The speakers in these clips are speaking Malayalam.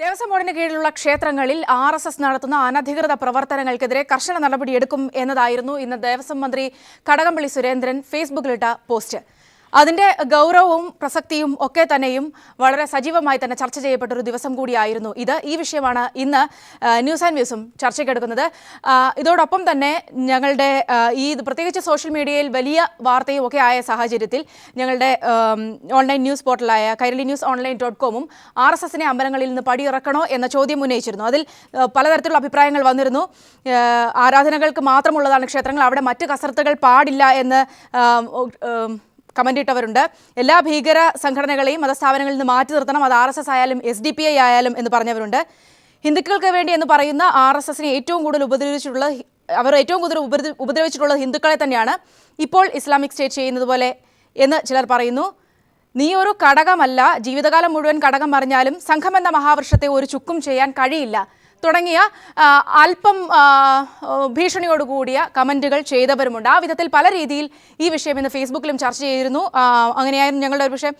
ദേവസ്വം ബോർഡിന് കീഴിലുള്ള ക്ഷേത്രങ്ങളിൽ ആർ എസ് എസ് നടത്തുന്ന അനധികൃത പ്രവർത്തനങ്ങൾക്കെതിരെ കർശന നടപടിയെടുക്കും എന്നതായിരുന്നു ഇന്ന് ദേവസ്വം മന്ത്രി കടകംപള്ളി സുരേന്ദ്രൻ ഫേസ്ബുക്കിലിട്ട പോസ്റ്റ് അതിൻ്റെ ഗൗരവവും പ്രസക്തിയും ഒക്കെ തന്നെയും വളരെ സജീവമായി തന്നെ ചർച്ച ചെയ്യപ്പെട്ട ഒരു ദിവസം കൂടിയായിരുന്നു ഇത് ഈ വിഷയമാണ് ഇന്ന് ന്യൂസ് ആൻഡ് വ്യൂസും ചർച്ചയ്ക്കെടുക്കുന്നത് ഇതോടൊപ്പം തന്നെ ഞങ്ങളുടെ ഈ പ്രത്യേകിച്ച് സോഷ്യൽ മീഡിയയിൽ വലിയ വാർത്തയും ഒക്കെ ആയ സാഹചര്യത്തിൽ ഞങ്ങളുടെ ഓൺലൈൻ ന്യൂസ് പോർട്ടലായ കൈരളി ന്യൂസ് ഓൺലൈൻ ഡോട്ട് കോമും ആർ എസ് എസിനെ അമ്പലങ്ങളിൽ നിന്ന് പടിയിറക്കണോ എന്ന ചോദ്യം ഉന്നയിച്ചിരുന്നു അതിൽ പലതരത്തിലുള്ള അഭിപ്രായങ്ങൾ വന്നിരുന്നു ആരാധനകൾക്ക് മാത്രമുള്ളതാണ് ക്ഷേത്രങ്ങൾ അവിടെ മറ്റ് കസർത്തുകൾ പാടില്ല എന്ന് കമന്റ് ഇട്ടവരുണ്ട് എല്ലാ ഭീകര സംഘടനകളെയും മതസ്ഥാപനങ്ങളിൽ നിന്ന് മാറ്റി നിർത്തണം അത് ആർ എസ് എസ് ആയാലും എസ് ഡി പി ഐ ആയാലും എന്ന് പറഞ്ഞവരുണ്ട് ഹിന്ദുക്കൾക്ക് വേണ്ടി എന്ന് പറയുന്ന ആർ എസ് എസിനെ ഏറ്റവും കൂടുതൽ ഉപദ്രവിച്ചിട്ടുള്ള അവർ ഏറ്റവും കൂടുതൽ ഉപദ്രവിച്ചിട്ടുള്ളത് ഹിന്ദുക്കളെ തന്നെയാണ് ഇപ്പോൾ ഇസ്ലാമിക് സ്റ്റേറ്റ് ചെയ്യുന്നത് പോലെ എന്ന് ചിലർ പറയുന്നു നീ ഒരു ഘടകമല്ല ജീവിതകാലം മുഴുവൻ ഘടകം പറഞ്ഞാലും സംഘമെന്ന മഹാവൃക്ഷത്തെ ഒരു ചുക്കും ചെയ്യാൻ കഴിയില്ല തുടങ്ങിയ അല്പം ഭീഷണിയോടുകൂടിയ കമൻറ്റുകൾ ചെയ്തവരുമുണ്ട് ആ വിധത്തിൽ പല രീതിയിൽ ഈ വിഷയം ഇന്ന് ഫേസ്ബുക്കിലും ചർച്ച ചെയ്തിരുന്നു അങ്ങനെയായിരുന്നു ഞങ്ങളുടെ പക്ഷേ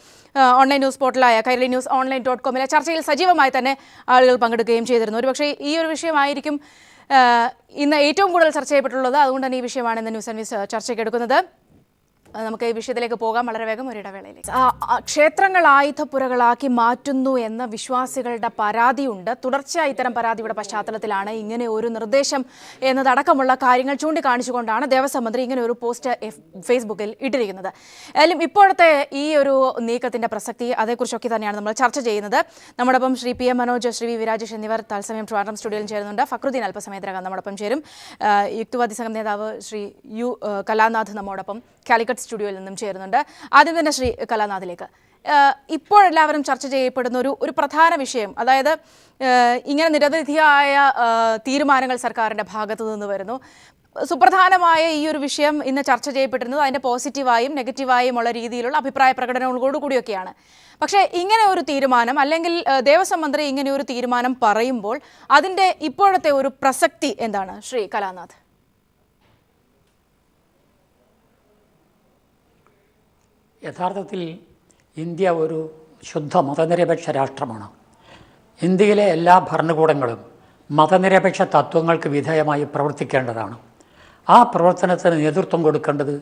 ഓൺലൈൻ ന്യൂസ് പോർട്ടലായ കൈരളി ന്യൂസ് ഓൺലൈൻ ഡോട്ട് കോമിലെ ചർച്ചയിൽ സജീവമായി തന്നെ ആളുകൾ പങ്കെടുക്കുകയും ചെയ്തിരുന്നു പക്ഷേ ഈ ഒരു വിഷയമായിരിക്കും ഇന്ന് ഏറ്റവും കൂടുതൽ ചർച്ച ചെയ്യപ്പെട്ടുള്ളത് അതുകൊണ്ട് തന്നെ ഈ വിഷയമാണ് ഇന്ന് ന്യൂസ് സർവീസ് ചർച്ചയ്ക്ക് എടുക്കുന്നത് നമുക്ക് ഈ വിഷയത്തിലേക്ക് പോകാം വളരെ വേഗം ഒരിടവേളയിലേക്ക് ക്ഷേത്രങ്ങൾ ആയുധപ്പുരകളാക്കി മാറ്റുന്നു എന്ന വിശ്വാസികളുടെ പരാതിയുണ്ട് തുടർച്ചയായി ഇത്തരം പരാതിയുടെ പശ്ചാത്തലത്തിലാണ് ഇങ്ങനെ ഒരു നിർദ്ദേശം എന്നതടക്കമുള്ള കാര്യങ്ങൾ ചൂണ്ടിക്കാണിച്ചുകൊണ്ടാണ് ദേവസ്വം മന്ത്രി ഇങ്ങനെ ഒരു പോസ്റ്റ് ഫേസ്ബുക്കിൽ ഇട്ടിരിക്കുന്നത് എല്ലാം ഇപ്പോഴത്തെ ഈ ഒരു നീക്കത്തിന്റെ പ്രസക്തി അതേക്കുറിച്ചൊക്കെ തന്നെയാണ് നമ്മൾ ചർച്ച ചെയ്യുന്നത് നമ്മോടൊപ്പം Shri P M Manoj Shri V Virajesh എന്നിവർ തത്സമയം ട്രിവാൻഡ്രം സ്റ്റുഡിയോയിൽ ചേരുന്നുണ്ട് ഫക്രുദ്ദീൻ അല്പസമയത്തിനകം നമ്മോടൊപ്പം ചേരും യുക്തിവാദി സംഘം നേതാവ് ശ്രീ യു കലാനാഥ് നമ്മോടൊപ്പം കാലിക്കറ്റ് സ്റ്റുഡിയോയിൽ നിന്നും ചേരുന്നുണ്ട് ആദ്യം തന്നെ ശ്രീ കലാനാഥിലേക്ക് ഇപ്പോഴെല്ലാവരും ചർച്ച ചെയ്യപ്പെടുന്ന ഒരു ഒരു പ്രധാന വിഷയം അതായത് ഇങ്ങനെ നിരവധിയായ തീരുമാനങ്ങൾ സർക്കാരിൻ്റെ ഭാഗത്തു നിന്ന് വരുന്നു സുപ്രധാനമായ ഈ ഒരു വിഷയം ഇന്ന് ചർച്ച ചെയ്യപ്പെട്ടിരുന്നത് അതിൻ്റെ പോസിറ്റീവായും നെഗറ്റീവായും ഉള്ള രീതിയിലുള്ള അഭിപ്രായ പ്രകടനങ്ങളോടുകൂടിയൊക്കെയാണ് പക്ഷേ ഇങ്ങനെ ഒരു തീരുമാനം അല്ലെങ്കിൽ ദേവസ്വം മന്ത്രി ഇങ്ങനെ ഒരു തീരുമാനം പറയുമ്പോൾ അതിൻ്റെ ഇപ്പോഴത്തെ ഒരു പ്രസക്തി എന്താണ് ശ്രീ കലാനാഥ് യഥാർത്ഥത്തിൽ ഇന്ത്യ ഒരു ശുദ്ധ മതനിരപേക്ഷ രാഷ്ട്രമാണ് ഇന്ത്യയിലെ എല്ലാ ഭരണകൂടങ്ങളും മതനിരപേക്ഷ തത്വങ്ങൾക്ക് വിധേയമായി പ്രവർത്തിക്കേണ്ടതാണ് ആ പ്രവർത്തനത്തിന് നേതൃത്വം കൊടുക്കേണ്ടത്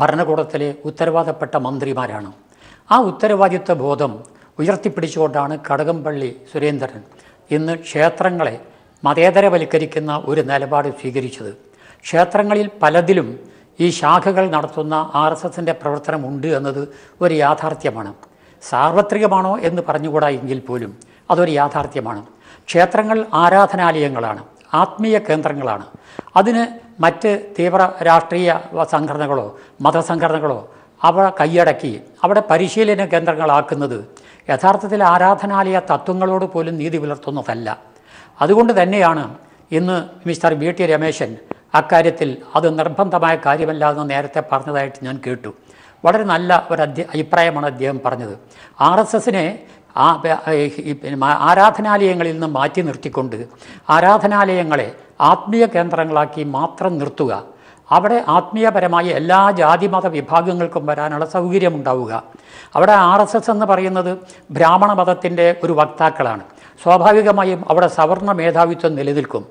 ഭരണകൂടത്തിലെ ഉത്തരവാദപ്പെട്ട മന്ത്രിമാരാണ് ആ ഉത്തരവാദിത്വ ബോധം ഉയർത്തിപ്പിടിച്ചുകൊണ്ടാണ് കടകംപള്ളി സുരേന്ദ്രൻ ഇന്ന് ക്ഷേത്രങ്ങളെ മതേതരവൽക്കരിക്കുന്ന ഒരു നിലപാട് സ്വീകരിച്ചത് ക്ഷേത്രങ്ങളിൽ പലതിലും ഈ ശാഖകൾ നടത്തുന്ന ആർ എസ് എസിൻ്റെ പ്രവർത്തനമുണ്ട് എന്നത് ഒരു യാഥാർത്ഥ്യമാണ് സാർവത്രികമാണോ എന്ന് പറഞ്ഞുകൂടാ എങ്കിൽ പോലും അതൊരു യാഥാർത്ഥ്യമാണ് ക്ഷേത്രങ്ങൾ ആരാധനാലയങ്ങളാണ് ആത്മീയ കേന്ദ്രങ്ങളാണ് അതിന് മറ്റ് തീവ്ര രാഷ്ട്രീയ സംഘടനകളോ മതസംഘടനകളോ അവ കൈയടക്കി അവിടെ പരിശീലന കേന്ദ്രങ്ങളാക്കുന്നത് യഥാർത്ഥത്തിൽ ആരാധനാലയ തത്വങ്ങളോട് പോലും നീതി പുലർത്തുന്നതല്ല അതുകൊണ്ട് തന്നെയാണ് ഇന്ന് മിസ്റ്റർ ബി ടി രമേശൻ അക്കാര്യത്തിൽ അത് നിർബന്ധമായ കാര്യമല്ല എന്ന് നേരത്തെ പറഞ്ഞതായിട്ട് ഞാൻ കേട്ടു വളരെ നല്ല ഒരു അധ്യ അഭിപ്രായമാണ് അദ്ദേഹം പറഞ്ഞത് ആർ എസ് എസിനെ ആരാധനാലയങ്ങളിൽ നിന്ന് മാറ്റി നിർത്തിക്കൊണ്ട് ആരാധനാലയങ്ങളെ ആത്മീയ കേന്ദ്രങ്ങളാക്കി മാത്രം നിർത്തുക അവിടെ ആത്മീയപരമായ എല്ലാ ജാതിമത വിഭാഗങ്ങൾക്കും വരാനുള്ള സൗകര്യമുണ്ടാവുക അവിടെ ആർ എസ് എസ് എന്ന് പറയുന്നത് ബ്രാഹ്മണ മതത്തിൻ്റെ ഒരു വക്താക്കളാണ് സ്വാഭാവികമായും അവിടെ സവർണ മേധാവിത്വം നിലനിൽക്കും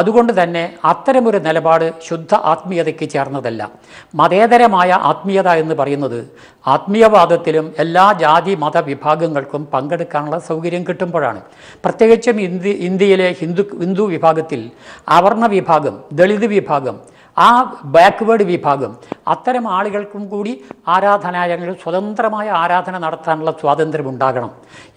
അതുകൊണ്ട് തന്നെ അത്തരമൊരു നിലപാട് ശുദ്ധ ആത്മീയതയ്ക്ക് ചേർന്നതല്ല മതേതരമായ ആത്മീയത എന്ന് പറയുന്നത് ആത്മീയവാദത്തിലും എല്ലാ ജാതി മത വിഭാഗങ്ങൾക്കും പങ്കെടുക്കാനുള്ള സൗകര്യം കിട്ടുമ്പോഴാണ് പ്രത്യേകിച്ചും ഇന്ത്യ ഇന്ത്യയിലെ ഹിന്ദു ഹിന്ദു വിഭാഗത്തിൽ അവർണ വിഭാഗം ദളിത് വിഭാഗം ആ ബാക്ക്വേഡ് വിഭാഗം അത്തരം ആളുകൾക്കും കൂടി ആരാധനാലയങ്ങളിൽ സ്വതന്ത്രമായ ആരാധന നടത്താനുള്ള സ്വാതന്ത്ര്യം ഉണ്ടാകണം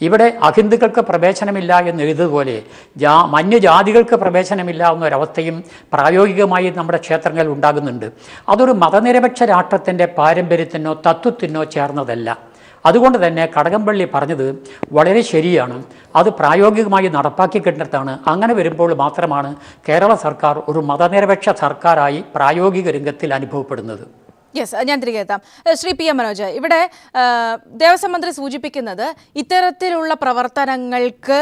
ഇവിടെ അഹിന്ദുക്കൾക്ക് പ്രവേശനമില്ല എന്നെഴുതുപോലെ ജാ മന്യജാതികൾക്ക് പ്രവേശനമില്ല എന്നൊരവസ്ഥയും പ്രായോഗികമായി നമ്മുടെ ക്ഷേത്രങ്ങളിൽ ഉണ്ടാകുന്നുണ്ട് അതൊരു മതനിരപേക്ഷ രാഷ്ട്രത്തിൻ്റെ പാരമ്പര്യത്തിനോ തത്വത്തിനോ ചേർന്നതല്ല അതുകൊണ്ട് തന്നെ കടകംപള്ളി പറഞ്ഞത് വളരെ ശരിയാണ് അത് പ്രായോഗികമായി നടപ്പാക്കി കിട്ടുന്നിടത്താണ് അങ്ങനെ വരുമ്പോൾ മാത്രമാണ് കേരള സർക്കാർ ഒരു മതനിരപേക്ഷ സർക്കാരായി പ്രായോഗിക രംഗത്തിൽ അനുഭവപ്പെടുന്നത് യെസ് ഞാൻ തിരികെ എത്താം ശ്രീ പി എം മനോജ് ഇവിടെ ദേവസ്വം മന്ത്രി സൂചിപ്പിക്കുന്നത് ഇത്തരത്തിലുള്ള പ്രവർത്തനങ്ങൾക്ക്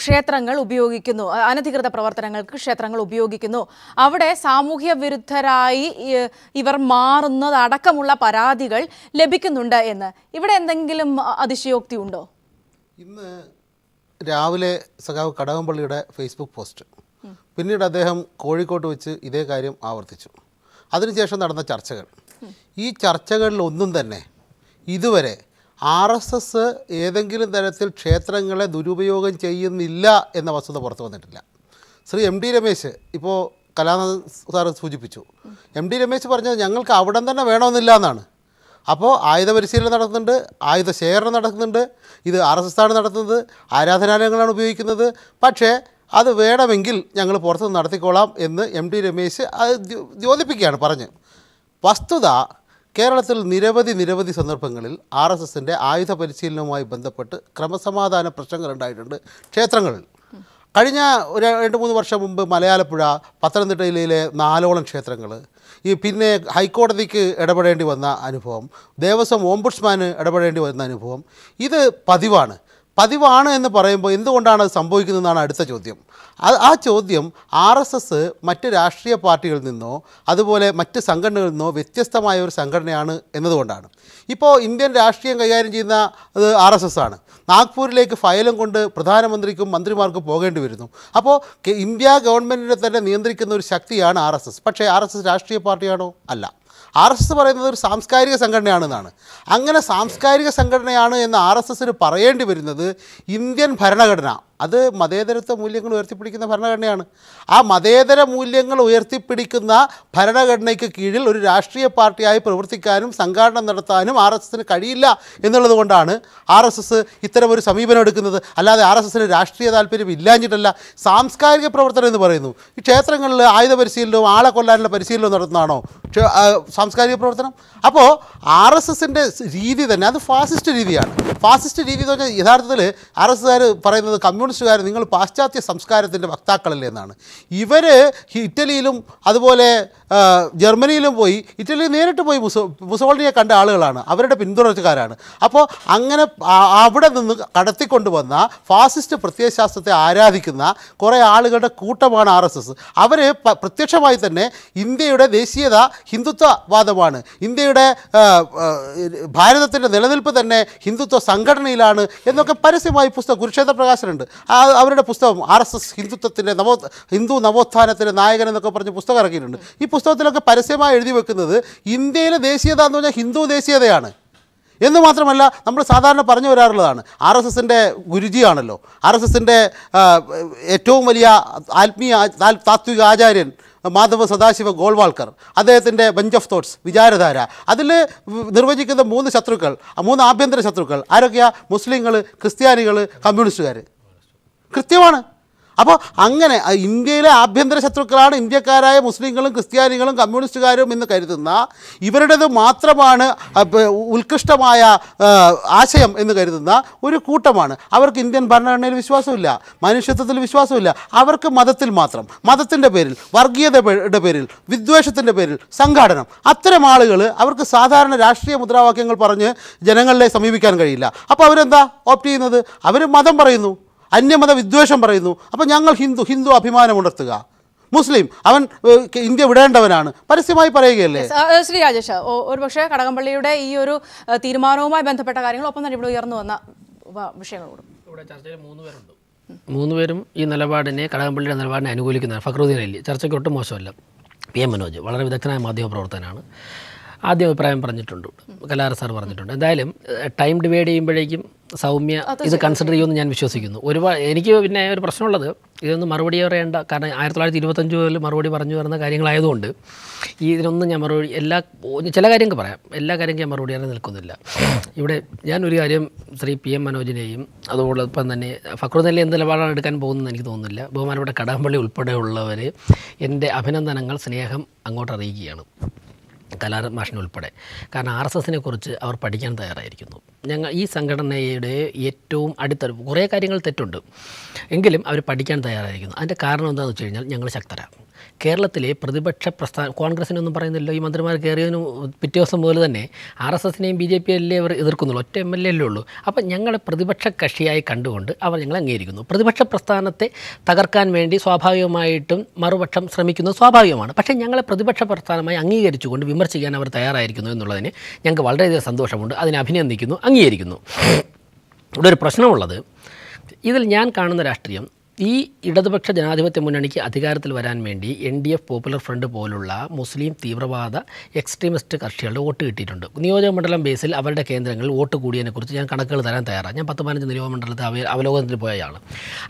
ക്ഷേത്രങ്ങൾ ഉപയോഗിക്കുന്നു അനധികൃത പ്രവർത്തനങ്ങൾക്ക് ക്ഷേത്രങ്ങൾ ഉപയോഗിക്കുന്നു അവിടെ സാമൂഹ്യ വിരുദ്ധരായി ഇവർ മാറുന്നത് അടക്കമുള്ള പരാതികൾ ലഭിക്കുന്നുണ്ട് എന്ന് ഇവിടെ എന്തെങ്കിലും അതിശയോക്തി ഉണ്ടോ ഇന്ന് രാവിലെ സഖാവ് കടകംപള്ളിയുടെ ഫേസ്ബുക്ക് പോസ്റ്റ് പിന്നീട് അദ്ദേഹം കോഴിക്കോട്ട് വെച്ച് ഇതേ കാര്യം ആവർത്തിച്ചു അതിനുശേഷം നടന്ന ചർച്ചകൾ ഈ ചർച്ചകളിലൊന്നും തന്നെ ഇതുവരെ ആർ എസ് എസ് ഏതെങ്കിലും തരത്തിൽ ക്ഷേത്രങ്ങളെ ദുരുപയോഗം ചെയ്യുന്നില്ല എന്ന വസ്തുത പുറത്തു വന്നിട്ടില്ല ശ്രീ എം ഡി രമേശ് ഇപ്പോൾ കലാനാഥ് സാർ സൂചിപ്പിച്ചു എം ഡി രമേശ് പറഞ്ഞത് ഞങ്ങൾക്ക് അവിടം തന്നെ വേണമെന്നില്ല എന്നാണ് അപ്പോൾ ആയുധ പരിശീലനം നടത്തുന്നുണ്ട് ആയുധ ശേഖരണം നടക്കുന്നുണ്ട് ഇത് ആർ എസ് എസ് ആണ് നടത്തുന്നത് ആരാധനാലയങ്ങളാണ് ഉപയോഗിക്കുന്നത് പക്ഷേ അത് വേണമെങ്കിൽ ഞങ്ങൾ പുറത്ത് നടത്തിക്കോളാം എന്ന് എം ഡി രമേശ് അത് ദ്യോതിപ്പിക്കുകയാണ് പറഞ്ഞ് വസ്തുത കേരളത്തിൽ നിരവധി നിരവധി സന്ദർഭങ്ങളിൽ ആർ എസ് എസിൻ്റെ ആയുധ പരിശീലനവുമായി ബന്ധപ്പെട്ട് ക്രമസമാധാന പ്രശ്നങ്ങൾ ഉണ്ടായിട്ടുണ്ട് ക്ഷേത്രങ്ങളിൽ കഴിഞ്ഞ ഒരു രണ്ട് മൂന്ന് വർഷം മുമ്പ് മലയാലപ്പുഴ പത്തനംതിട്ട ജില്ലയിലെ നാലോളം ക്ഷേത്രങ്ങൾ ഈ പിന്നെ ഹൈക്കോടതിക്ക് ഇടപെടേണ്ടി വന്ന അനുഭവം ദേവസ്വം ഓംബുഡ്സ്മാന് ഇടപെടേണ്ടി വന്ന അനുഭവം ഇത് പതിവാണ് പതിവാണ് എന്ന് പറയുമ്പോൾ എന്തുകൊണ്ടാണ് അത് സംഭവിക്കുന്നതെന്നാണ് അടുത്ത ചോദ്യം ആ ചോദ്യം ആർ എസ് എസ് മറ്റ് രാഷ്ട്രീയ പാർട്ടികളിൽ നിന്നോ അതുപോലെ മറ്റ് സംഘടനകളിൽ നിന്നോ വ്യത്യസ്തമായ ഒരു സംഘടനയാണ് എന്നതുകൊണ്ടാണ് ഇപ്പോൾ ഇന്ത്യൻ രാഷ്ട്രീയം കൈകാര്യം ചെയ്യുന്ന അത് ആർ എസ് എസ് ആണ് നാഗ്പൂരിലേക്ക് ഫയലും കൊണ്ട് പ്രധാനമന്ത്രിക്കും മന്ത്രിമാർക്കും പോകേണ്ടി വരുന്നു അപ്പോൾ ഇന്ത്യ ഗവൺമെൻറ്റിനെ തന്നെ നിയന്ത്രിക്കുന്ന ഒരു ശക്തിയാണ് ആർ എസ് എസ് പക്ഷേ ആർ എസ് എസ് രാഷ്ട്രീയ പാർട്ടിയാണോ അല്ല ആർ എസ് എസ് പറയുന്നത് ഒരു സാംസ്കാരിക സംഘടനയാണെന്നാണ് അങ്ങനെ സാംസ്കാരിക സംഘടനയാണ് എന്ന് ആർ എസ് എസിന് പറയേണ്ടി വരുന്നത് ഇന്ത്യൻ ഭരണഘടന അത് മതേതരത്വ മൂല്യങ്ങൾ ഉയർത്തിപ്പിടിക്കുന്ന ഭരണഘടനയാണ് ആ മതേതര മൂല്യങ്ങൾ ഉയർത്തിപ്പിടിക്കുന്ന ഭരണഘടനയ്ക്ക് കീഴിൽ ഒരു രാഷ്ട്രീയ പാർട്ടിയായി പ്രവർത്തിക്കാനും സംഘാടനം നടത്താനും ആർ എസ് എസിന് കഴിയില്ല എന്നുള്ളത് കൊണ്ടാണ് ആർ എസ് എസ് ഇത്തരം ഒരു സമീപനം എടുക്കുന്നത് അല്ലാതെ ആർ എസ് എസിന് രാഷ്ട്രീയ താല്പര്യം ഇല്ലാഞ്ഞിട്ടല്ല സാംസ്കാരിക പ്രവർത്തനം എന്ന് പറയുന്നു ഈ ക്ഷേത്രങ്ങളിൽ ആയുധ പരിശീലനവും ആളെ കൊല്ലാനുള്ള പരിശീലനവും നടത്തുന്നതാണോ സാംസ്കാരിക പ്രവർത്തനം അപ്പോൾ ആർ എസ് എസിൻ്റെ രീതി തന്നെ അത് ഫാസിസ്റ്റ് രീതിയാണ് ഫാസിസ്റ്റ് രീതി എന്ന് പറഞ്ഞാൽ യഥാർത്ഥത്തിൽ ആർ എസ് എസ്സുകാർ പറയുന്നത് കമ്മ്യൂണിസ്റ്റ് കമ്മ്യൂണിസ്റ്റുകാർ നിങ്ങൾ പാശ്ചാത്യ സംസ്കാരത്തിൻ്റെ വക്താക്കളല്ലേ എന്നാണ് ഇവർ ഇറ്റലിയിലും അതുപോലെ ജർമ്മനിയിലും പോയി ഇറ്റലിയിൽ നേരിട്ട് പോയി മുസോ മുസോളിനിയെ കണ്ട ആളുകളാണ് അവരുടെ പിന്തുടർച്ചക്കാരാണ് അപ്പോൾ അങ്ങനെ അവിടെ നിന്ന് കടത്തിക്കൊണ്ട് വന്ന ഫാസിസ്റ്റ് പ്രത്യയശാസ്ത്രത്തെ ആരാധിക്കുന്ന കുറേ ആളുകളുടെ കൂട്ടമാണ് ആർ എസ് എസ് അവർ പ്രത്യക്ഷമായി തന്നെ ഇന്ത്യയുടെ ദേശീയത ഹിന്ദുത്വവാദമാണ് ഇന്ത്യയുടെ ഭാരതത്തിൻ്റെ നിലനിൽപ്പ് തന്നെ ഹിന്ദുത്വ സംഘടനയിലാണ് എന്നൊക്കെ പരസ്യമായി പുസ്തകം കുരുക്ഷേത്ര പ്രകാശനുണ്ട് അവരുടെ പുസ്തകം ആർ എസ് എസ് ഹിന്ദുത്വത്തിൻ്റെ നവോ ഹിന്ദു നവോത്ഥാനത്തിൻ്റെ നായകൻ എന്നൊക്കെ പറഞ്ഞ് പുസ്തകം ഇറക്കിയിട്ടുണ്ട് ഈ പുസ്തകത്തിലൊക്കെ പരസ്യമായി എഴുതി വെക്കുന്നത് ഇന്ത്യയിലെ ദേശീയത എന്ന് പറഞ്ഞാൽ ഹിന്ദു ദേശീയതയാണ് എന്ന് മാത്രമല്ല നമ്മൾ സാധാരണ പറഞ്ഞു വരാറുള്ളതാണ് ആർ എസ് എസിൻ്റെ ഗുരുജിയാണല്ലോ ആർ എസ് എസിൻ്റെ ഏറ്റവും വലിയ ആത്മീയ താത്വിക ആചാര്യൻ മാധവ സദാശിവ ഗോൾവാൾക്കർ അദ്ദേഹത്തിൻ്റെ ബഞ്ച് ഓഫ് തോട്ട്സ് വിചാരധാര അതിൽ നിർവചിക്കുന്ന മൂന്ന് ശത്രുക്കൾ മൂന്ന് ആഭ്യന്തര ശത്രുക്കൾ ആരൊക്കെയാ മുസ്ലിങ്ങൾ ക്രിസ്ത്യാനികൾ കമ്മ്യൂണിസ്റ്റുകാർ കൃത്യമാണ് അപ്പോൾ അങ്ങനെ ഇന്ത്യയിലെ ആഭ്യന്തര ശത്രുക്കളാണ് ഇന്ത്യക്കാരായ മുസ്ലിങ്ങളും ക്രിസ്ത്യാനികളും കമ്മ്യൂണിസ്റ്റുകാരും എന്ന് കരുതുന്ന ഇവരുടേത് മാത്രമാണ് ഉത്കൃഷ്ടമായ ആശയം എന്ന് കരുതുന്ന ഒരു കൂട്ടമാണ് അവർക്ക് ഇന്ത്യൻ ഭരണഘടനയിൽ വിശ്വാസമില്ല മനുഷ്യത്വത്തിൽ വിശ്വാസമില്ല അവർക്ക് മതത്തിൽ മാത്രം മതത്തിൻ്റെ പേരിൽ വർഗീയതയുടെ പേരിൽ വിദ്വേഷത്തിൻ്റെ പേരിൽ സംഘാടനം അത്തരം ആളുകൾ അവർക്ക് സാധാരണ രാഷ്ട്രീയ മുദ്രാവാക്യങ്ങൾ പറഞ്ഞ് ജനങ്ങളെ സമീപിക്കാൻ കഴിയില്ല അപ്പോൾ അവരെന്താ ഓപ്റ്റ് ചെയ്യുന്നത് അവർ മതം പറയുന്നു അന്യമത വിദ്വേഷം പറയുന്നു അപ്പോൾ ഞങ്ങൾ ഹിന്ദു ഹിന്ദു അഭിമാനം ഉണർത്തുക മുസ്ലിം അവൻ ഇന്ത്യ വിടേണ്ടവനാണ് പരസ്യമായി പറയുകയല്ലേ ശ്രീ രാജേഷ് പക്ഷേ കടകംപള്ളിയുടെ ഈ ഒരു തീരുമാനവുമായി ബന്ധപ്പെട്ട കാര്യങ്ങൾ ഒപ്പം തന്നെ ഇവിടെ ഉയർന്നു വന്ന വിഷയങ്ങളോടും ചർച്ചയിൽ മൂന്ന് പേരുണ്ട് മൂന്നുപേരും ഈ നിലപാടിനെ കടകംപള്ളിയുടെ നിലപാടിനെ അനുകൂലിക്കുന്നതാണ് ഫക്രുദ്ദീൻ അല്ലി ചർച്ചയ്ക്ക് ഒട്ടും മോശമല്ല പി എം മനോജ് വളരെ വിദഗ്ധനായ മാധ്യമപ്രവർത്തകനാണ് ആദ്യ അഭിപ്രായം പറഞ്ഞിട്ടുണ്ട് കലാര സാർ പറഞ്ഞിട്ടുണ്ട് എന്തായാലും ടൈം ഡിവൈഡ് ചെയ്യുമ്പോഴേക്കും സൗമ്യ ഇത് കൺസിഡർ ചെയ്യുമെന്ന് ഞാൻ വിശ്വസിക്കുന്നു ഒരുപാട് എനിക്ക് പിന്നെ ഒരു പ്രശ്നമുള്ളത് ഇതൊന്നും മറുപടി പറയേണ്ട കാരണം ആയിരത്തി തൊള്ളായിരത്തി ഇരുപത്തഞ്ച് മുതൽ മറുപടി പറഞ്ഞു വരുന്ന കാര്യങ്ങളായതുകൊണ്ട് ഈ ഇതിനൊന്നും ഞാൻ മറുപടി എല്ലാ ചില കാര്യങ്ങൾക്ക് പറയാം എല്ലാ കാര്യങ്ങളും ഞാൻ മറുപടി പറയാൻ നിൽക്കുന്നില്ല ഇവിടെ ഞാനൊരു കാര്യം ശ്രീ പി എം മനോജിനെയും അതോടൊപ്പം തന്നെ ഫക്രുദ്ദീനിലെ എന്ത് നിലപാടാണ് എടുക്കാൻ പോകുന്നതെന്ന് എനിക്ക് തോന്നുന്നില്ല ബഹുമാനപ്പെട്ട കടാമ്പള്ളി ഉൾപ്പെടെയുള്ളവരെ എൻ്റെ അഭിനന്ദനങ്ങൾ സ്നേഹം അങ്ങോട്ട് അറിയിക്കുകയാണ് കലാരത്മാഷിനെ ഉൾപ്പെടെ കാരണം ആർ എസ് എസിനെ കുറിച്ച് അവർ പഠിക്കാൻ തയ്യാറായിരിക്കുന്നു ഞങ്ങൾ ഈ സംഘടനയുടെ ഏറ്റവും അടുത്ത കുറേ കാര്യങ്ങൾ തെറ്റുണ്ട് എങ്കിലും അവർ പഠിക്കാൻ തയ്യാറായിരിക്കുന്നു അതിൻ്റെ കാരണം എന്താണെന്ന് വെച്ച് കഴിഞ്ഞാൽ ഞങ്ങൾ ശക്തരാണ് കേരളത്തിലെ പ്രതിപക്ഷ പ്രസ്ഥാന കോൺഗ്രസിനൊന്നും പറയുന്നില്ല ഈ മന്ത്രിമാർ കയറിയതിന് പിറ്റേ ദിവസം മുതൽ തന്നെ ആർ എസ് എസിനെയും ബി ജെ പി അല്ലേ അവർ എതിർക്കുന്നുള്ളൂ ഒറ്റ എം എൽ എ അല്ലേ ഉള്ളൂ അപ്പം ഞങ്ങളെ പ്രതിപക്ഷ കക്ഷിയായി കണ്ടുകൊണ്ട് അവർ ഞങ്ങൾ അംഗീകരിക്കുന്നു പ്രതിപക്ഷ പ്രസ്ഥാനത്തെ തകർക്കാൻ വേണ്ടി സ്വാഭാവികമായിട്ടും മറുപക്ഷം ശ്രമിക്കുന്നത് സ്വാഭാവികമാണ് പക്ഷേ ഞങ്ങളെ പ്രതിപക്ഷ പ്രസ്ഥാനമായി അംഗീകരിച്ചുകൊണ്ട് വിമർശിക്കാൻ അവർ തയ്യാറായിരിക്കുന്നു എന്നുള്ളതിന് ഞങ്ങൾക്ക് വളരെയധികം സന്തോഷമുണ്ട് അതിനെ അഭിനന്ദിക്കുന്നു അംഗീകരിക്കുന്നു ഇവിടെ ഒരു പ്രശ്നമുള്ളത് ഇതിൽ ഞാൻ കാണുന്ന രാഷ്ട്രീയം ഈ ഇടതുപക്ഷ ജനാധിപത്യ മുന്നണിക്ക് അധികാരത്തിൽ വരാൻ വേണ്ടി N D F popular front പോലുള്ള മുസ്ലിം തീവ്രവാദ എക്സ്ട്രീമിസ്റ്റ് കക്ഷികളുടെ വോട്ട് കിട്ടിയിട്ടുണ്ട് നിയോജക മണ്ഡലം ബേസിൽ അവരുടെ കേന്ദ്രങ്ങളിൽ വോട്ട് കുറിച്ച് ഞാൻ കണക്കുകൾ തരാൻ തയ്യാറാണ് ഞാൻ പത്ത് പതിനഞ്ച് നിയോജക മണ്ഡലത്തെ അവ അവലോകനത്തിൽ പോയയാണ്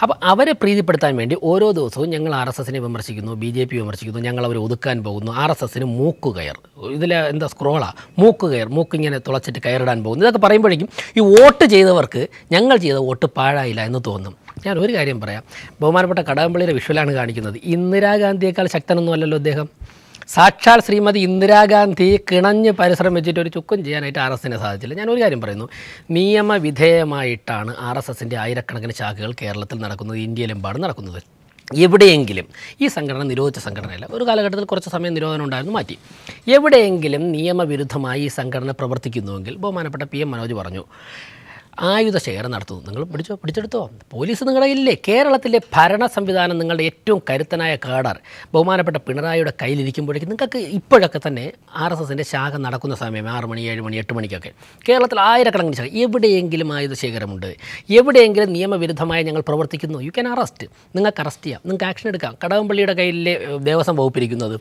അപ്പോൾ അവരെ പ്രീതിപ്പെടുത്താൻ വേണ്ടി ഓരോ ദിവസവും ഞങ്ങൾ ആർ എസ് എസിനെ വിമർശിക്കുന്നു ബി ജെ പി വിമർശിക്കുന്നു ഞങ്ങൾ അവരെ ഒതുക്കാൻ പോകുന്നു ആർ എസ് എസിന് മൂക്ക് കയർ ഇതിൽ എന്താ സ്ക്രോളാണ് മൂക്ക് കയർ മൂക്ക് ഇങ്ങനെ തുളച്ചിട്ട് കയറിടാൻ പോകുന്നു ഇതൊക്കെ പറയുമ്പോഴേക്കും ഈ വോട്ട് ചെയ്തവർക്ക് ഞങ്ങൾ ചെയ്ത വോട്ട് പാഴായില്ല എന്ന് തോന്നും ഞാൻ ഒരു കാര്യം പറയാം ബഹുമാനപ്പെട്ട കടകംപള്ളിയുടെ വിഷ്വലാണ് കാണിക്കുന്നത് ഇന്ദിരാഗാന്ധിയേക്കാൾ അല്ലല്ലോ അദ്ദേഹം സാക്ഷാൽ ശ്രീമതി ഇന്ദിരാഗാന്ധി കിണഞ്ഞ് പരിശ്രമിച്ചിട്ട് ഒരു ചുക്കും ചെയ്യാനായിട്ട് ആർ എസിനെ സാധിച്ചില്ല ഞാൻ ഒരു കാര്യം പറയുന്നു നിയമവിധേയമായിട്ടാണ് ആർ എസ് എസിൻ്റെ ആയിരക്കണക്കിന് ശാഖകൾ കേരളത്തിൽ നടക്കുന്നത് ഇന്ത്യയിലെമ്പാടും നടക്കുന്നത് എവിടെയെങ്കിലും ഈ സംഘടന നിരോധിച്ച സംഘടനയല്ല ഒരു കാലഘട്ടത്തിൽ കുറച്ച് സമയം നിരോധനം ഉണ്ടായിരുന്നു മാറ്റി എവിടെയെങ്കിലും നിയമവിരുദ്ധമായി ഈ സംഘടന പ്രവർത്തിക്കുന്നുവെങ്കിൽ ബഹുമാനപ്പെട്ട പി എം മനോജ് പറഞ്ഞു ആയുധ ശേഖരം നടത്തുന്നു നിങ്ങൾ പിടിച്ചോ പിടിച്ചെടുത്തോ പോലീസ് നിങ്ങളുടെ ഇല്ലേ കേരളത്തിലെ ഭരണ സംവിധാനം നിങ്ങളുടെ ഏറ്റവും കരുത്തനായ കാഡർ ബഹുമാനപ്പെട്ട പിണറായിയുടെ കയ്യിലിരിക്കുമ്പോഴേക്കും നിങ്ങൾക്ക് ഇപ്പോഴൊക്കെ തന്നെ ആർ എസ് എസിൻ്റെ ശാഖ നടക്കുന്ന സമയം ആറ് മണി ഏഴ് മണി എട്ട് മണിക്കൊക്കെ കേരളത്തിൽ ആയിരക്കണക്കിന് ശാഖ എവിടെയെങ്കിലും ആയുധ ശേഖരമുണ്ട് എവിടെയെങ്കിലും നിയമവിരുദ്ധമായി ഞങ്ങൾ പ്രവർത്തിക്കുന്നു യു ക്യാൻ അറസ്റ്റ് നിങ്ങൾക്ക് അറസ്റ്റ് ചെയ്യാം നിങ്ങൾക്ക് ആക്ഷൻ എടുക്കാം കടകംപള്ളിയുടെ കയ്യിലെ ദേവസ്വം വകുപ്പിരിക്കുന്നത്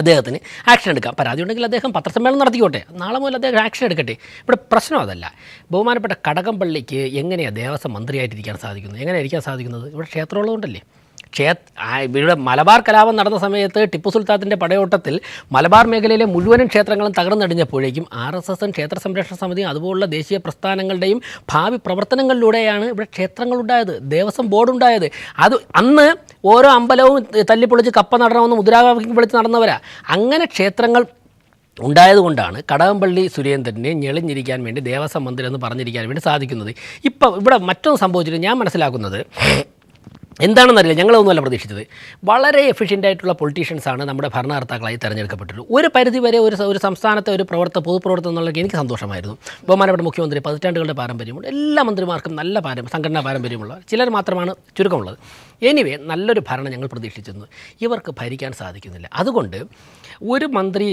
അദ്ദേഹത്തിന് ആക്ഷൻ എടുക്കാം പരാതി ഉണ്ടെങ്കിൽ അദ്ദേഹം പത്രസമ്മേളനം നടത്തിക്കോട്ടെ നാളെ മുതൽ അദ്ദേഹം ആക്ഷൻ എടുക്കട്ടെ ഇവിടെ പ്രശ്നം അതല്ല ബഹുമാനപ്പെട്ട കടകംപള്ളിക്ക് എങ്ങനെയാണ് ദേവസ്വം മന്ത്രിയായിട്ടിരിക്കാൻ സാധിക്കുന്നത് എങ്ങനെ ഇരിക്കാൻ സാധിക്കുന്നത് ഇവിടെ ക്ഷേത്രമുള്ളതുകൊണ്ടല്ലേ ക്ഷേത്ര ഇവിടെ മലബാർ കലാപം നടന്ന സമയത്ത് ടിപ്പു സുൽത്താത്തിൻ്റെ പടയോട്ടത്തിൽ മലബാർ മേഖലയിലെ മുഴുവനും ക്ഷേത്രങ്ങളും തകർന്നടിഞ്ഞപ്പോഴേക്കും ആർ എസ് എസും ക്ഷേത്ര സംരക്ഷണ സമിതിയും അതുപോലുള്ള ദേശീയ പ്രസ്ഥാനങ്ങളുടെയും ഭാവി പ്രവർത്തനങ്ങളിലൂടെയാണ് ഇവിടെ ക്ഷേത്രങ്ങളുണ്ടായത് ദേവസ്വം ബോർഡുണ്ടായത് അത് അന്ന് ഓരോ അമ്പലവും തല്ലിപ്പൊളിച്ച് കപ്പ നടണമെന്ന് മുദ്രാവാക്യം വിളിച്ച് നടന്നവരാ അങ്ങനെ ക്ഷേത്രങ്ങൾ ഉണ്ടായതുകൊണ്ടാണ് കടകംപള്ളി സുരേന്ദ്രനെ ഞെളിഞ്ഞിരിക്കാൻ വേണ്ടി ദേവസ്വം മന്ത്രി എന്ന് പറഞ്ഞിരിക്കാൻ വേണ്ടി സാധിക്കുന്നത് ഇപ്പം ഇവിടെ മറ്റൊന്ന് സംഭവിച്ചിട്ട് ഞാൻ മനസ്സിലാക്കുന്നത് എന്താണെന്നറിയില്ല ഞങ്ങളൊന്നുമല്ല പ്രതീക്ഷിച്ചത് വളരെ എഫിഷ്യൻ്റ് ആയിട്ടുള്ള പൊളിറ്റീഷ്യൻസാണ് നമ്മുടെ ഭരണകർത്താക്കളായി തിരഞ്ഞെടുക്കപ്പെട്ടിട്ടുള്ളത് ഒരു പരിധി വരെ ഒരു ഒരു സംസ്ഥാനത്തെ ഒരു പ്രവർത്ത പൊതുപ്രവർത്തനം എന്നുള്ളത് എനിക്ക് സന്തോഷമായിരുന്നു ബഹുമാനപ്പെട്ട മുഖ്യമന്ത്രി പതിറ്റാണ്ടുകളുടെ പാരമ്പര്യമുണ്ട് എല്ലാ മന്ത്രിമാർക്കും നല്ല പാരം സംഘടനാ പാരമ്പര്യമുള്ള ചിലർ മാത്രമാണ് ചുരുക്കമുള്ളത് എനിവേ നല്ലൊരു ഭരണം ഞങ്ങൾ പ്രതീക്ഷിച്ചിരുന്നു ഇവർക്ക് ഭരിക്കാൻ സാധിക്കുന്നില്ല അതുകൊണ്ട് ഒരു മന്ത്രി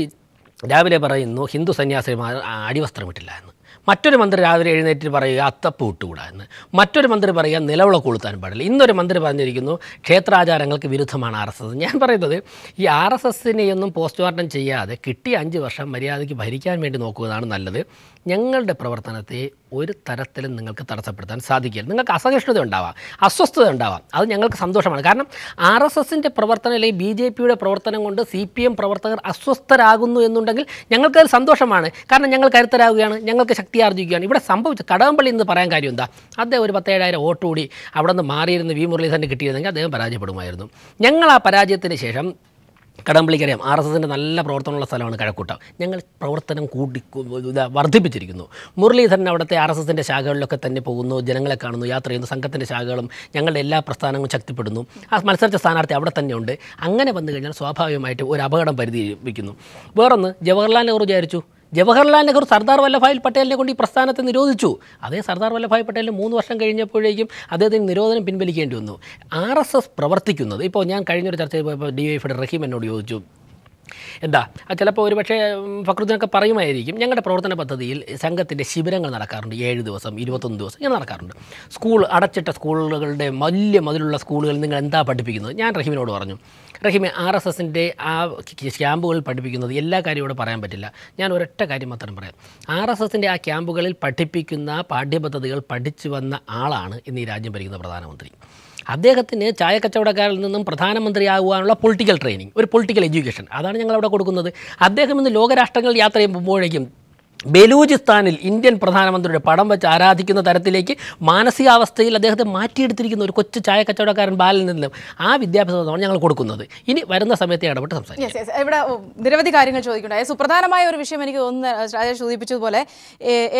രാവിലെ പറയുന്നു ഹിന്ദു സന്യാസിമാർ അടിവസ്ത്രമിട്ടില്ല എന്ന് മറ്റൊരു മന്ത്രി രാവിലെ എഴുന്നേറ്റ് പറയുക അത്തപ്പ് വിട്ടുകൂടാ എന്ന് മറ്റൊരു മന്ത്രി പറയുക നിലവിളക്ക് കൊളുത്താൻ പാടില്ല ഇന്നൊരു മന്ത്രി പറഞ്ഞിരിക്കുന്നു ക്ഷേത്രാചാരങ്ങൾക്ക് വിരുദ്ധമാണ് ആർ എസ് എസ് ഞാൻ പറയുന്നത് ഈ ആർ എസ് എസിനെയൊന്നും പോസ്റ്റ്മോർട്ടം ചെയ്യാതെ കിട്ടിയ അഞ്ച് വർഷം മര്യാദയ്ക്ക് ഭരിക്കാൻ വേണ്ടി നോക്കുന്നതാണ് നല്ലത് ഞങ്ങളുടെ പ്രവർത്തനത്തെ ഒരു തരത്തിലും നിങ്ങൾക്ക് തടസ്സപ്പെടുത്താൻ സാധിക്കില്ല നിങ്ങൾക്ക് അസഹിഷ്ണുത ഉണ്ടാവാം അസ്വസ്ഥത ഉണ്ടാവാം അത് ഞങ്ങൾക്ക് സന്തോഷമാണ് കാരണം ആർ എസ് എസിൻ്റെ പ്രവർത്തനം അല്ലെങ്കിൽ ബി ജെ പിയുടെ പ്രവർത്തനം കൊണ്ട് സി പി എം പ്രവർത്തകർ അസ്വസ്ഥരാകുന്നു എന്നുണ്ടെങ്കിൽ ഞങ്ങൾക്കത് സന്തോഷമാണ് കാരണം ഞങ്ങൾ കരുത്തരാകുകയാണ് ഞങ്ങൾക്ക് ശക്തി ആർജിക്കുകയാണ് ഇവിടെ സംഭവിച്ച കടകംപള്ളി എന്ന് പറയാൻ കാര്യം എന്താ അദ്ദേഹം ഒരു പത്തേഴായിരം വോട്ട് കൂടി അവിടെ നിന്ന് മാറിയിരുന്ന് വി മുരളീധരൻ കിട്ടിയിരുന്നെങ്കിൽ അദ്ദേഹം പരാജയപ്പെടുമായിരുന്നു ഞങ്ങൾ ആ പരാജയത്തിന് ശേഷം കടമ്പളിക്കറിയാം ആർ എസ് എസിൻ്റെ നല്ല പ്രവർത്തനമുള്ള സ്ഥലമാണ് കഴക്കൂട്ടം ഞങ്ങൾ പ്രവർത്തനം കൂട്ടി വർദ്ധിപ്പിച്ചിരിക്കുന്നു മുരളീധരൻ അവിടുത്തെ ആർ എസ് എസിൻ്റെ ശാഖകളിലൊക്കെ തന്നെ പോകുന്നു ജനങ്ങളെ കാണുന്നു യാത്ര ചെയ്യുന്നു സംഘത്തിൻ്റെ ശാഖകളും ഞങ്ങളുടെ എല്ലാ പ്രസ്ഥാനങ്ങളും ശക്തിപ്പെടുന്നു ആ മത്സരിച്ച സ്ഥാനാർത്ഥി അവിടെ തന്നെയുണ്ട് അങ്ങനെ വന്നു കഴിഞ്ഞാൽ സ്വാഭാവികമായിട്ട് ഒരു അപകടം പരിധി വയ്ക്കുന്നു വേറൊന്ന് ജവഹർലാൽ നെഹ്റു വിചാരിച്ചു ജവഹർലാൽ നെഹ്റു സർദാർ വല്ലഭായ് പട്ടേലിനെ കൊണ്ട് ഈ പ്രസ്ഥാനത്തെ നിരോധിച്ചു അതേ സർദാർ വല്ലഭായ് പട്ടേലിന് മൂന്ന് വർഷം കഴിഞ്ഞപ്പോഴേക്കും അദ്ദേഹത്തിന് നിരോധനം പിൻവലിക്കേണ്ടി വന്നു ആർ എസ് എസ് പ്രവർത്തിക്കുന്നത് ഇപ്പോൾ ഞാൻ കഴിഞ്ഞൊരു ചർച്ചയിൽ പോയപ്പോൾ ഡി വൈഫിയുടെ റഹീം എന്നോട് ചോദിച്ചു എന്താ ചിലപ്പോൾ ഒരു പക്ഷേ ഫക്രുദ്ദീനൊക്കെ പറയുമായിരിക്കും ഞങ്ങളുടെ പ്രവർത്തന പദ്ധതിയിൽ സംഘത്തിൻ്റെ ശിബിരങ്ങൾ നടക്കാറുണ്ട് ഏഴ് ദിവസം ഇരുപത്തൊന്ന് ദിവസം ഇങ്ങനെ നടക്കാറുണ്ട് സ്കൂൾ അടച്ചിട്ട സ്കൂളുകളുടെ വലിയ മതിലുള്ള സ്കൂളുകളിൽ നിങ്ങൾ എന്താ പഠിപ്പിക്കുന്നത് ഞാൻ റഹീമിനോട് പറഞ്ഞു റഹിമെ ആർ എസ് എസിൻ്റെ ആ ക്യാമ്പുകളിൽ പഠിപ്പിക്കുന്നത് എല്ലാ കാര്യവും ഇവിടെ പറയാൻ പറ്റില്ല ഞാൻ ഒരൊറ്റ കാര്യം മാത്രം പറയാം ആർ എസ് എസിൻ്റെ ആ ക്യാമ്പുകളിൽ പഠിപ്പിക്കുന്ന പാഠ്യപദ്ധതികൾ പഠിച്ചു വന്ന ആളാണ് ഇന്ന് ഈ രാജ്യം ഭരിക്കുന്ന പ്രധാനമന്ത്രി അദ്ദേഹത്തിന് ചായക്കച്ചവടക്കാരിൽ നിന്നും പ്രധാനമന്ത്രിയാകുവാനുള്ള പൊളിറ്റിക്കൽ ട്രെയിനിങ് ഒരു പൊളിറ്റിക്കൽ എഡ്യൂക്കേഷൻ അതാണ് ഞങ്ങൾ അവിടെ കൊടുക്കുന്നത് അദ്ദേഹം ഇന്ന് ലോകരാഷ്ട്രങ്ങൾ യാത്ര ചെയ്യുമ്പോഴേക്കും ബലൂചിസ്ഥാനിൽ ഇന്ത്യൻ പ്രധാനമന്ത്രിയുടെ പടം വെച്ച് ആരാധിക്കുന്ന തരത്തിലേക്ക് മാനസികാവസ്ഥയിൽ അദ്ദേഹത്തെ മാറ്റിയെടുത്തിരിക്കുന്ന ഒരു കൊച്ചു ചായ കച്ചവടക്കാരൻ ബാലിൽ നിന്നും ആ വിദ്യാഭ്യാസമാണ് ഞങ്ങൾ കൊടുക്കുന്നത് ഇനി വരുന്ന സമയത്ത് ഇടപെട്ട് സംസാരിക്കും ഇവിടെ നിരവധി കാര്യങ്ങൾ ചോദിക്കുന്നുണ്ട് സുപ്രധാനമായ ഒരു വിഷയം എനിക്ക് ഒന്ന് സൂചിപ്പിച്ചതുപോലെ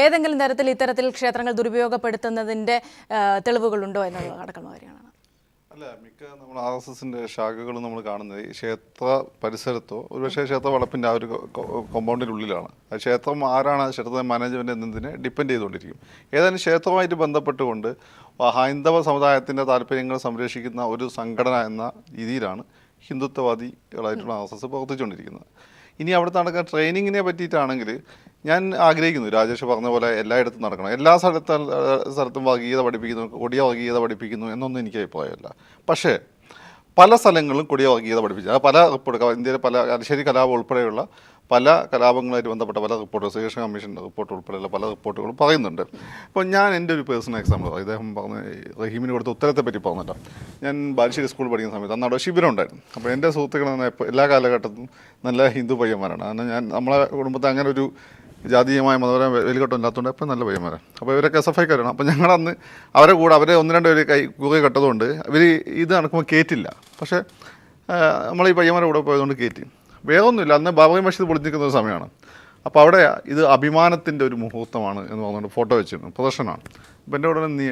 ഏതെങ്കിലും തരത്തിൽ ഇത്തരത്തിൽ ക്ഷേത്രങ്ങൾ ദുരുപയോഗപ്പെടുത്തുന്നതിൻ്റെ തെളിവുകളുണ്ടോ എന്നുള്ള നടക്കുന്ന കാര്യമാണ് അല്ല മിക്ക നമ്മൾ ആർ എസ് എസിന്റെ ശാഖകൾ നമ്മൾ കാണുന്നത് ഈ ക്ഷേത്ര പരിസരത്തോ ഒരുപക്ഷെ ക്ഷേത്ര വളപ്പിന്റെ ആ ഒരു കോമ്പൗണ്ടിനുള്ളിലാണ് ആ ക്ഷേത്രം ആരാണ് ക്ഷേത്രത്തെ മാനേജ്മെന്റ് എന്നതിനെ ഡിപ്പെൻഡ് ചെയ്തുകൊണ്ടിരിക്കും ഏതായാലും ക്ഷേത്രമായിട്ട് ബന്ധപ്പെട്ടുകൊണ്ട് ഹൈന്ദവ സമുദായത്തിന്റെ താല്പര്യങ്ങൾ സംരക്ഷിക്കുന്ന ഒരു സംഘടന എന്ന രീതിയിലാണ് ഹിന്ദുത്വവാദികളായിട്ടുള്ള ആർ എസ് എസ് പ്രവർത്തിച്ചുകൊണ്ടിരിക്കുന്നത് ഇനി അവിടെ നടക്കുന്ന ട്രെയിനിങ്ങിനെ പറ്റിയിട്ടാണെങ്കിൽ ഞാൻ ആഗ്രഹിക്കുന്നു രാജേഷ് പറഞ്ഞ പോലെ എല്ലായിടത്തും നടക്കണം എല്ലാ സ്ഥലത്ത സ്ഥലത്തും വർഗീയത പഠിപ്പിക്കുന്നു കൊടിയ വർഗീയത പഠിപ്പിക്കുന്നു എന്നൊന്നും എനിക്ക് അഭിപ്രായമല്ല പക്ഷേ പല സ്ഥലങ്ങളിലും കൊടിയ വർഗീയത പഠിപ്പിച്ചു പല ഇന്ത്യയിലെ പല അലശ്ശേരി കലാപം ഉൾപ്പെടെയുള്ള പല കലാപങ്ങളുമായിട്ട് ബന്ധപ്പെട്ട പല റിപ്പോർട്ടുകൾ ഏഷ്യ കമ്മീഷൻ റിപ്പോർട്ട് ഉൾപ്പെടെയുള്ള പല റിപ്പോർട്ടുകളും പറയുന്നുണ്ട് അപ്പോൾ ഞാൻ എൻ്റെ ഒരു പേഴ്സണൽ എക്സാമ്പിൾ ഇദ്ദേഹം പറഞ്ഞ റഹീമിന് കൊടുത്ത ഉത്തരത്തെ പറ്റി പറഞ്ഞില്ല ഞാൻ ബാലുശ്ശേരി സ്കൂളിൽ പഠിക്കുന്ന സമയത്ത് അന്ന് അവിടെ ശിബിരം ഉണ്ടായിരുന്നു അപ്പോൾ എൻ്റെ സുഹൃത്തുക്കൾ എല്ലാ കാലഘട്ടത്തും നല്ല ഹിന്ദു പയ്യന്മാരാണ് കാരണം ഞാൻ നമ്മളെ കുടുംബത്തെ അങ്ങനെ ഒരു ജാതീയമായ മതപരം വെലികെട്ടം ഇല്ലാത്തതുകൊണ്ട് എപ്പോഴും നല്ല പയ്യന്മാരെ അപ്പോൾ ഇവരൊക്കെ എസ് എഫ് ഐക്കാരാണ് അപ്പോൾ ഞങ്ങളന്ന് അവരെ കൂടെ അവരെ ഒന്ന് രണ്ട് പേര് കൈ ഗുഹ കെട്ടതുകൊണ്ട് ഇവർ ഇത് നടക്കുമ്പോൾ കയറ്റില്ല പക്ഷേ നമ്മൾ ഈ പയ്യന്മാരെ കൂടെ പോയതുകൊണ്ട് കയറ്റി വേറൊന്നുമില്ല അന്ന് ബാബറി മഷീദ് പൊളിഞ്ഞിരിക്കുന്ന ഒരു സമയമാണ് അപ്പോൾ അവിടെ ഇത് അഭിമാനത്തിൻ്റെ ഒരു മുഹൂർത്തമാണ് എന്ന് പറഞ്ഞുകൊണ്ട് ഫോട്ടോ വെച്ചിരുന്നു പ്രദർശനമാണ് അപ്പോൾ എൻ്റെ ഉടനെ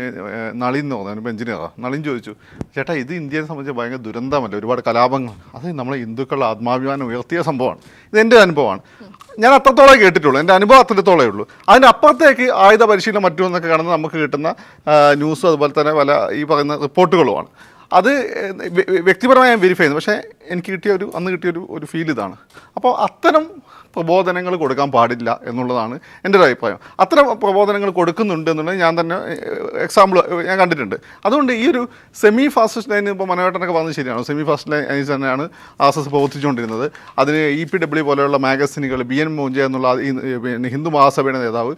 നളി എന്ന് പറഞ്ഞു ഇപ്പോൾ എഞ്ചിനീയറാണ് നളിൻ ചോദിച്ചു ചേട്ടാ ഇത് ഇന്ത്യയെ സംബന്ധിച്ച് ഭയങ്കര ദുരന്തമല്ല ഒരുപാട് കലാപങ്ങൾ അത് നമ്മളെ ഹിന്ദുക്കളുടെ ആത്മാഭിമാനം ഉയർത്തിയ സംഭവമാണ് ഇത് എൻ്റെ അനുഭവമാണ് ഞാൻ അത്രത്തോളം കേട്ടിട്ടുള്ളൂ എൻ്റെ അനുഭവം അത്രത്തോളേ ഉള്ളൂ അതിനപ്പുറത്തേക്ക് ആയുധ പരിശീലനം മറ്റുമെന്നൊക്കെ കാണുന്ന നമുക്ക് കിട്ടുന്ന ന്യൂസും അതുപോലെ തന്നെ പല ഈ പറയുന്ന റിപ്പോർട്ടുകളുമാണ് അത് വ്യക്തിപരമായി ഞാൻ വെരിഫൈ ചെയ്യുന്നു പക്ഷേ എനിക്ക് കിട്ടിയ ഒരു അന്ന് കിട്ടിയ ഒരു ഒരു ഫീൽ ഇതാണ് അപ്പോൾ അത്തരം പ്രബോധനങ്ങൾ കൊടുക്കാൻ പാടില്ല എന്നുള്ളതാണ് എൻ്റെ ഒരു അഭിപ്രായം അത്തരം പ്രബോധനങ്ങൾ കൊടുക്കുന്നുണ്ട് എന്നുള്ളത് ഞാൻ തന്നെ എക്സാമ്പിൾ ഞാൻ കണ്ടിട്ടുണ്ട് അതുകൊണ്ട് ഈ ഒരു സെമി ഫാസ്റ്റ് ലൈൻ ഇപ്പോൾ മനോഹരനൊക്കെ പറഞ്ഞത് ശരിയാണ് സെമി ഫാസ്റ്റ് ലൈൻ അതിൽ തന്നെയാണ് ആർ എസ് പ്രവർത്തിച്ചുകൊണ്ടിരുന്നത് അതിന് ഇ e പി ഡബ്ല്യു പോലെയുള്ള മാഗസിനുകൾ ബി എൻ മോഞ്ച എന്നുള്ള പിന്നെ ഹിന്ദു മഹാസഭയുടെ നേതാവ്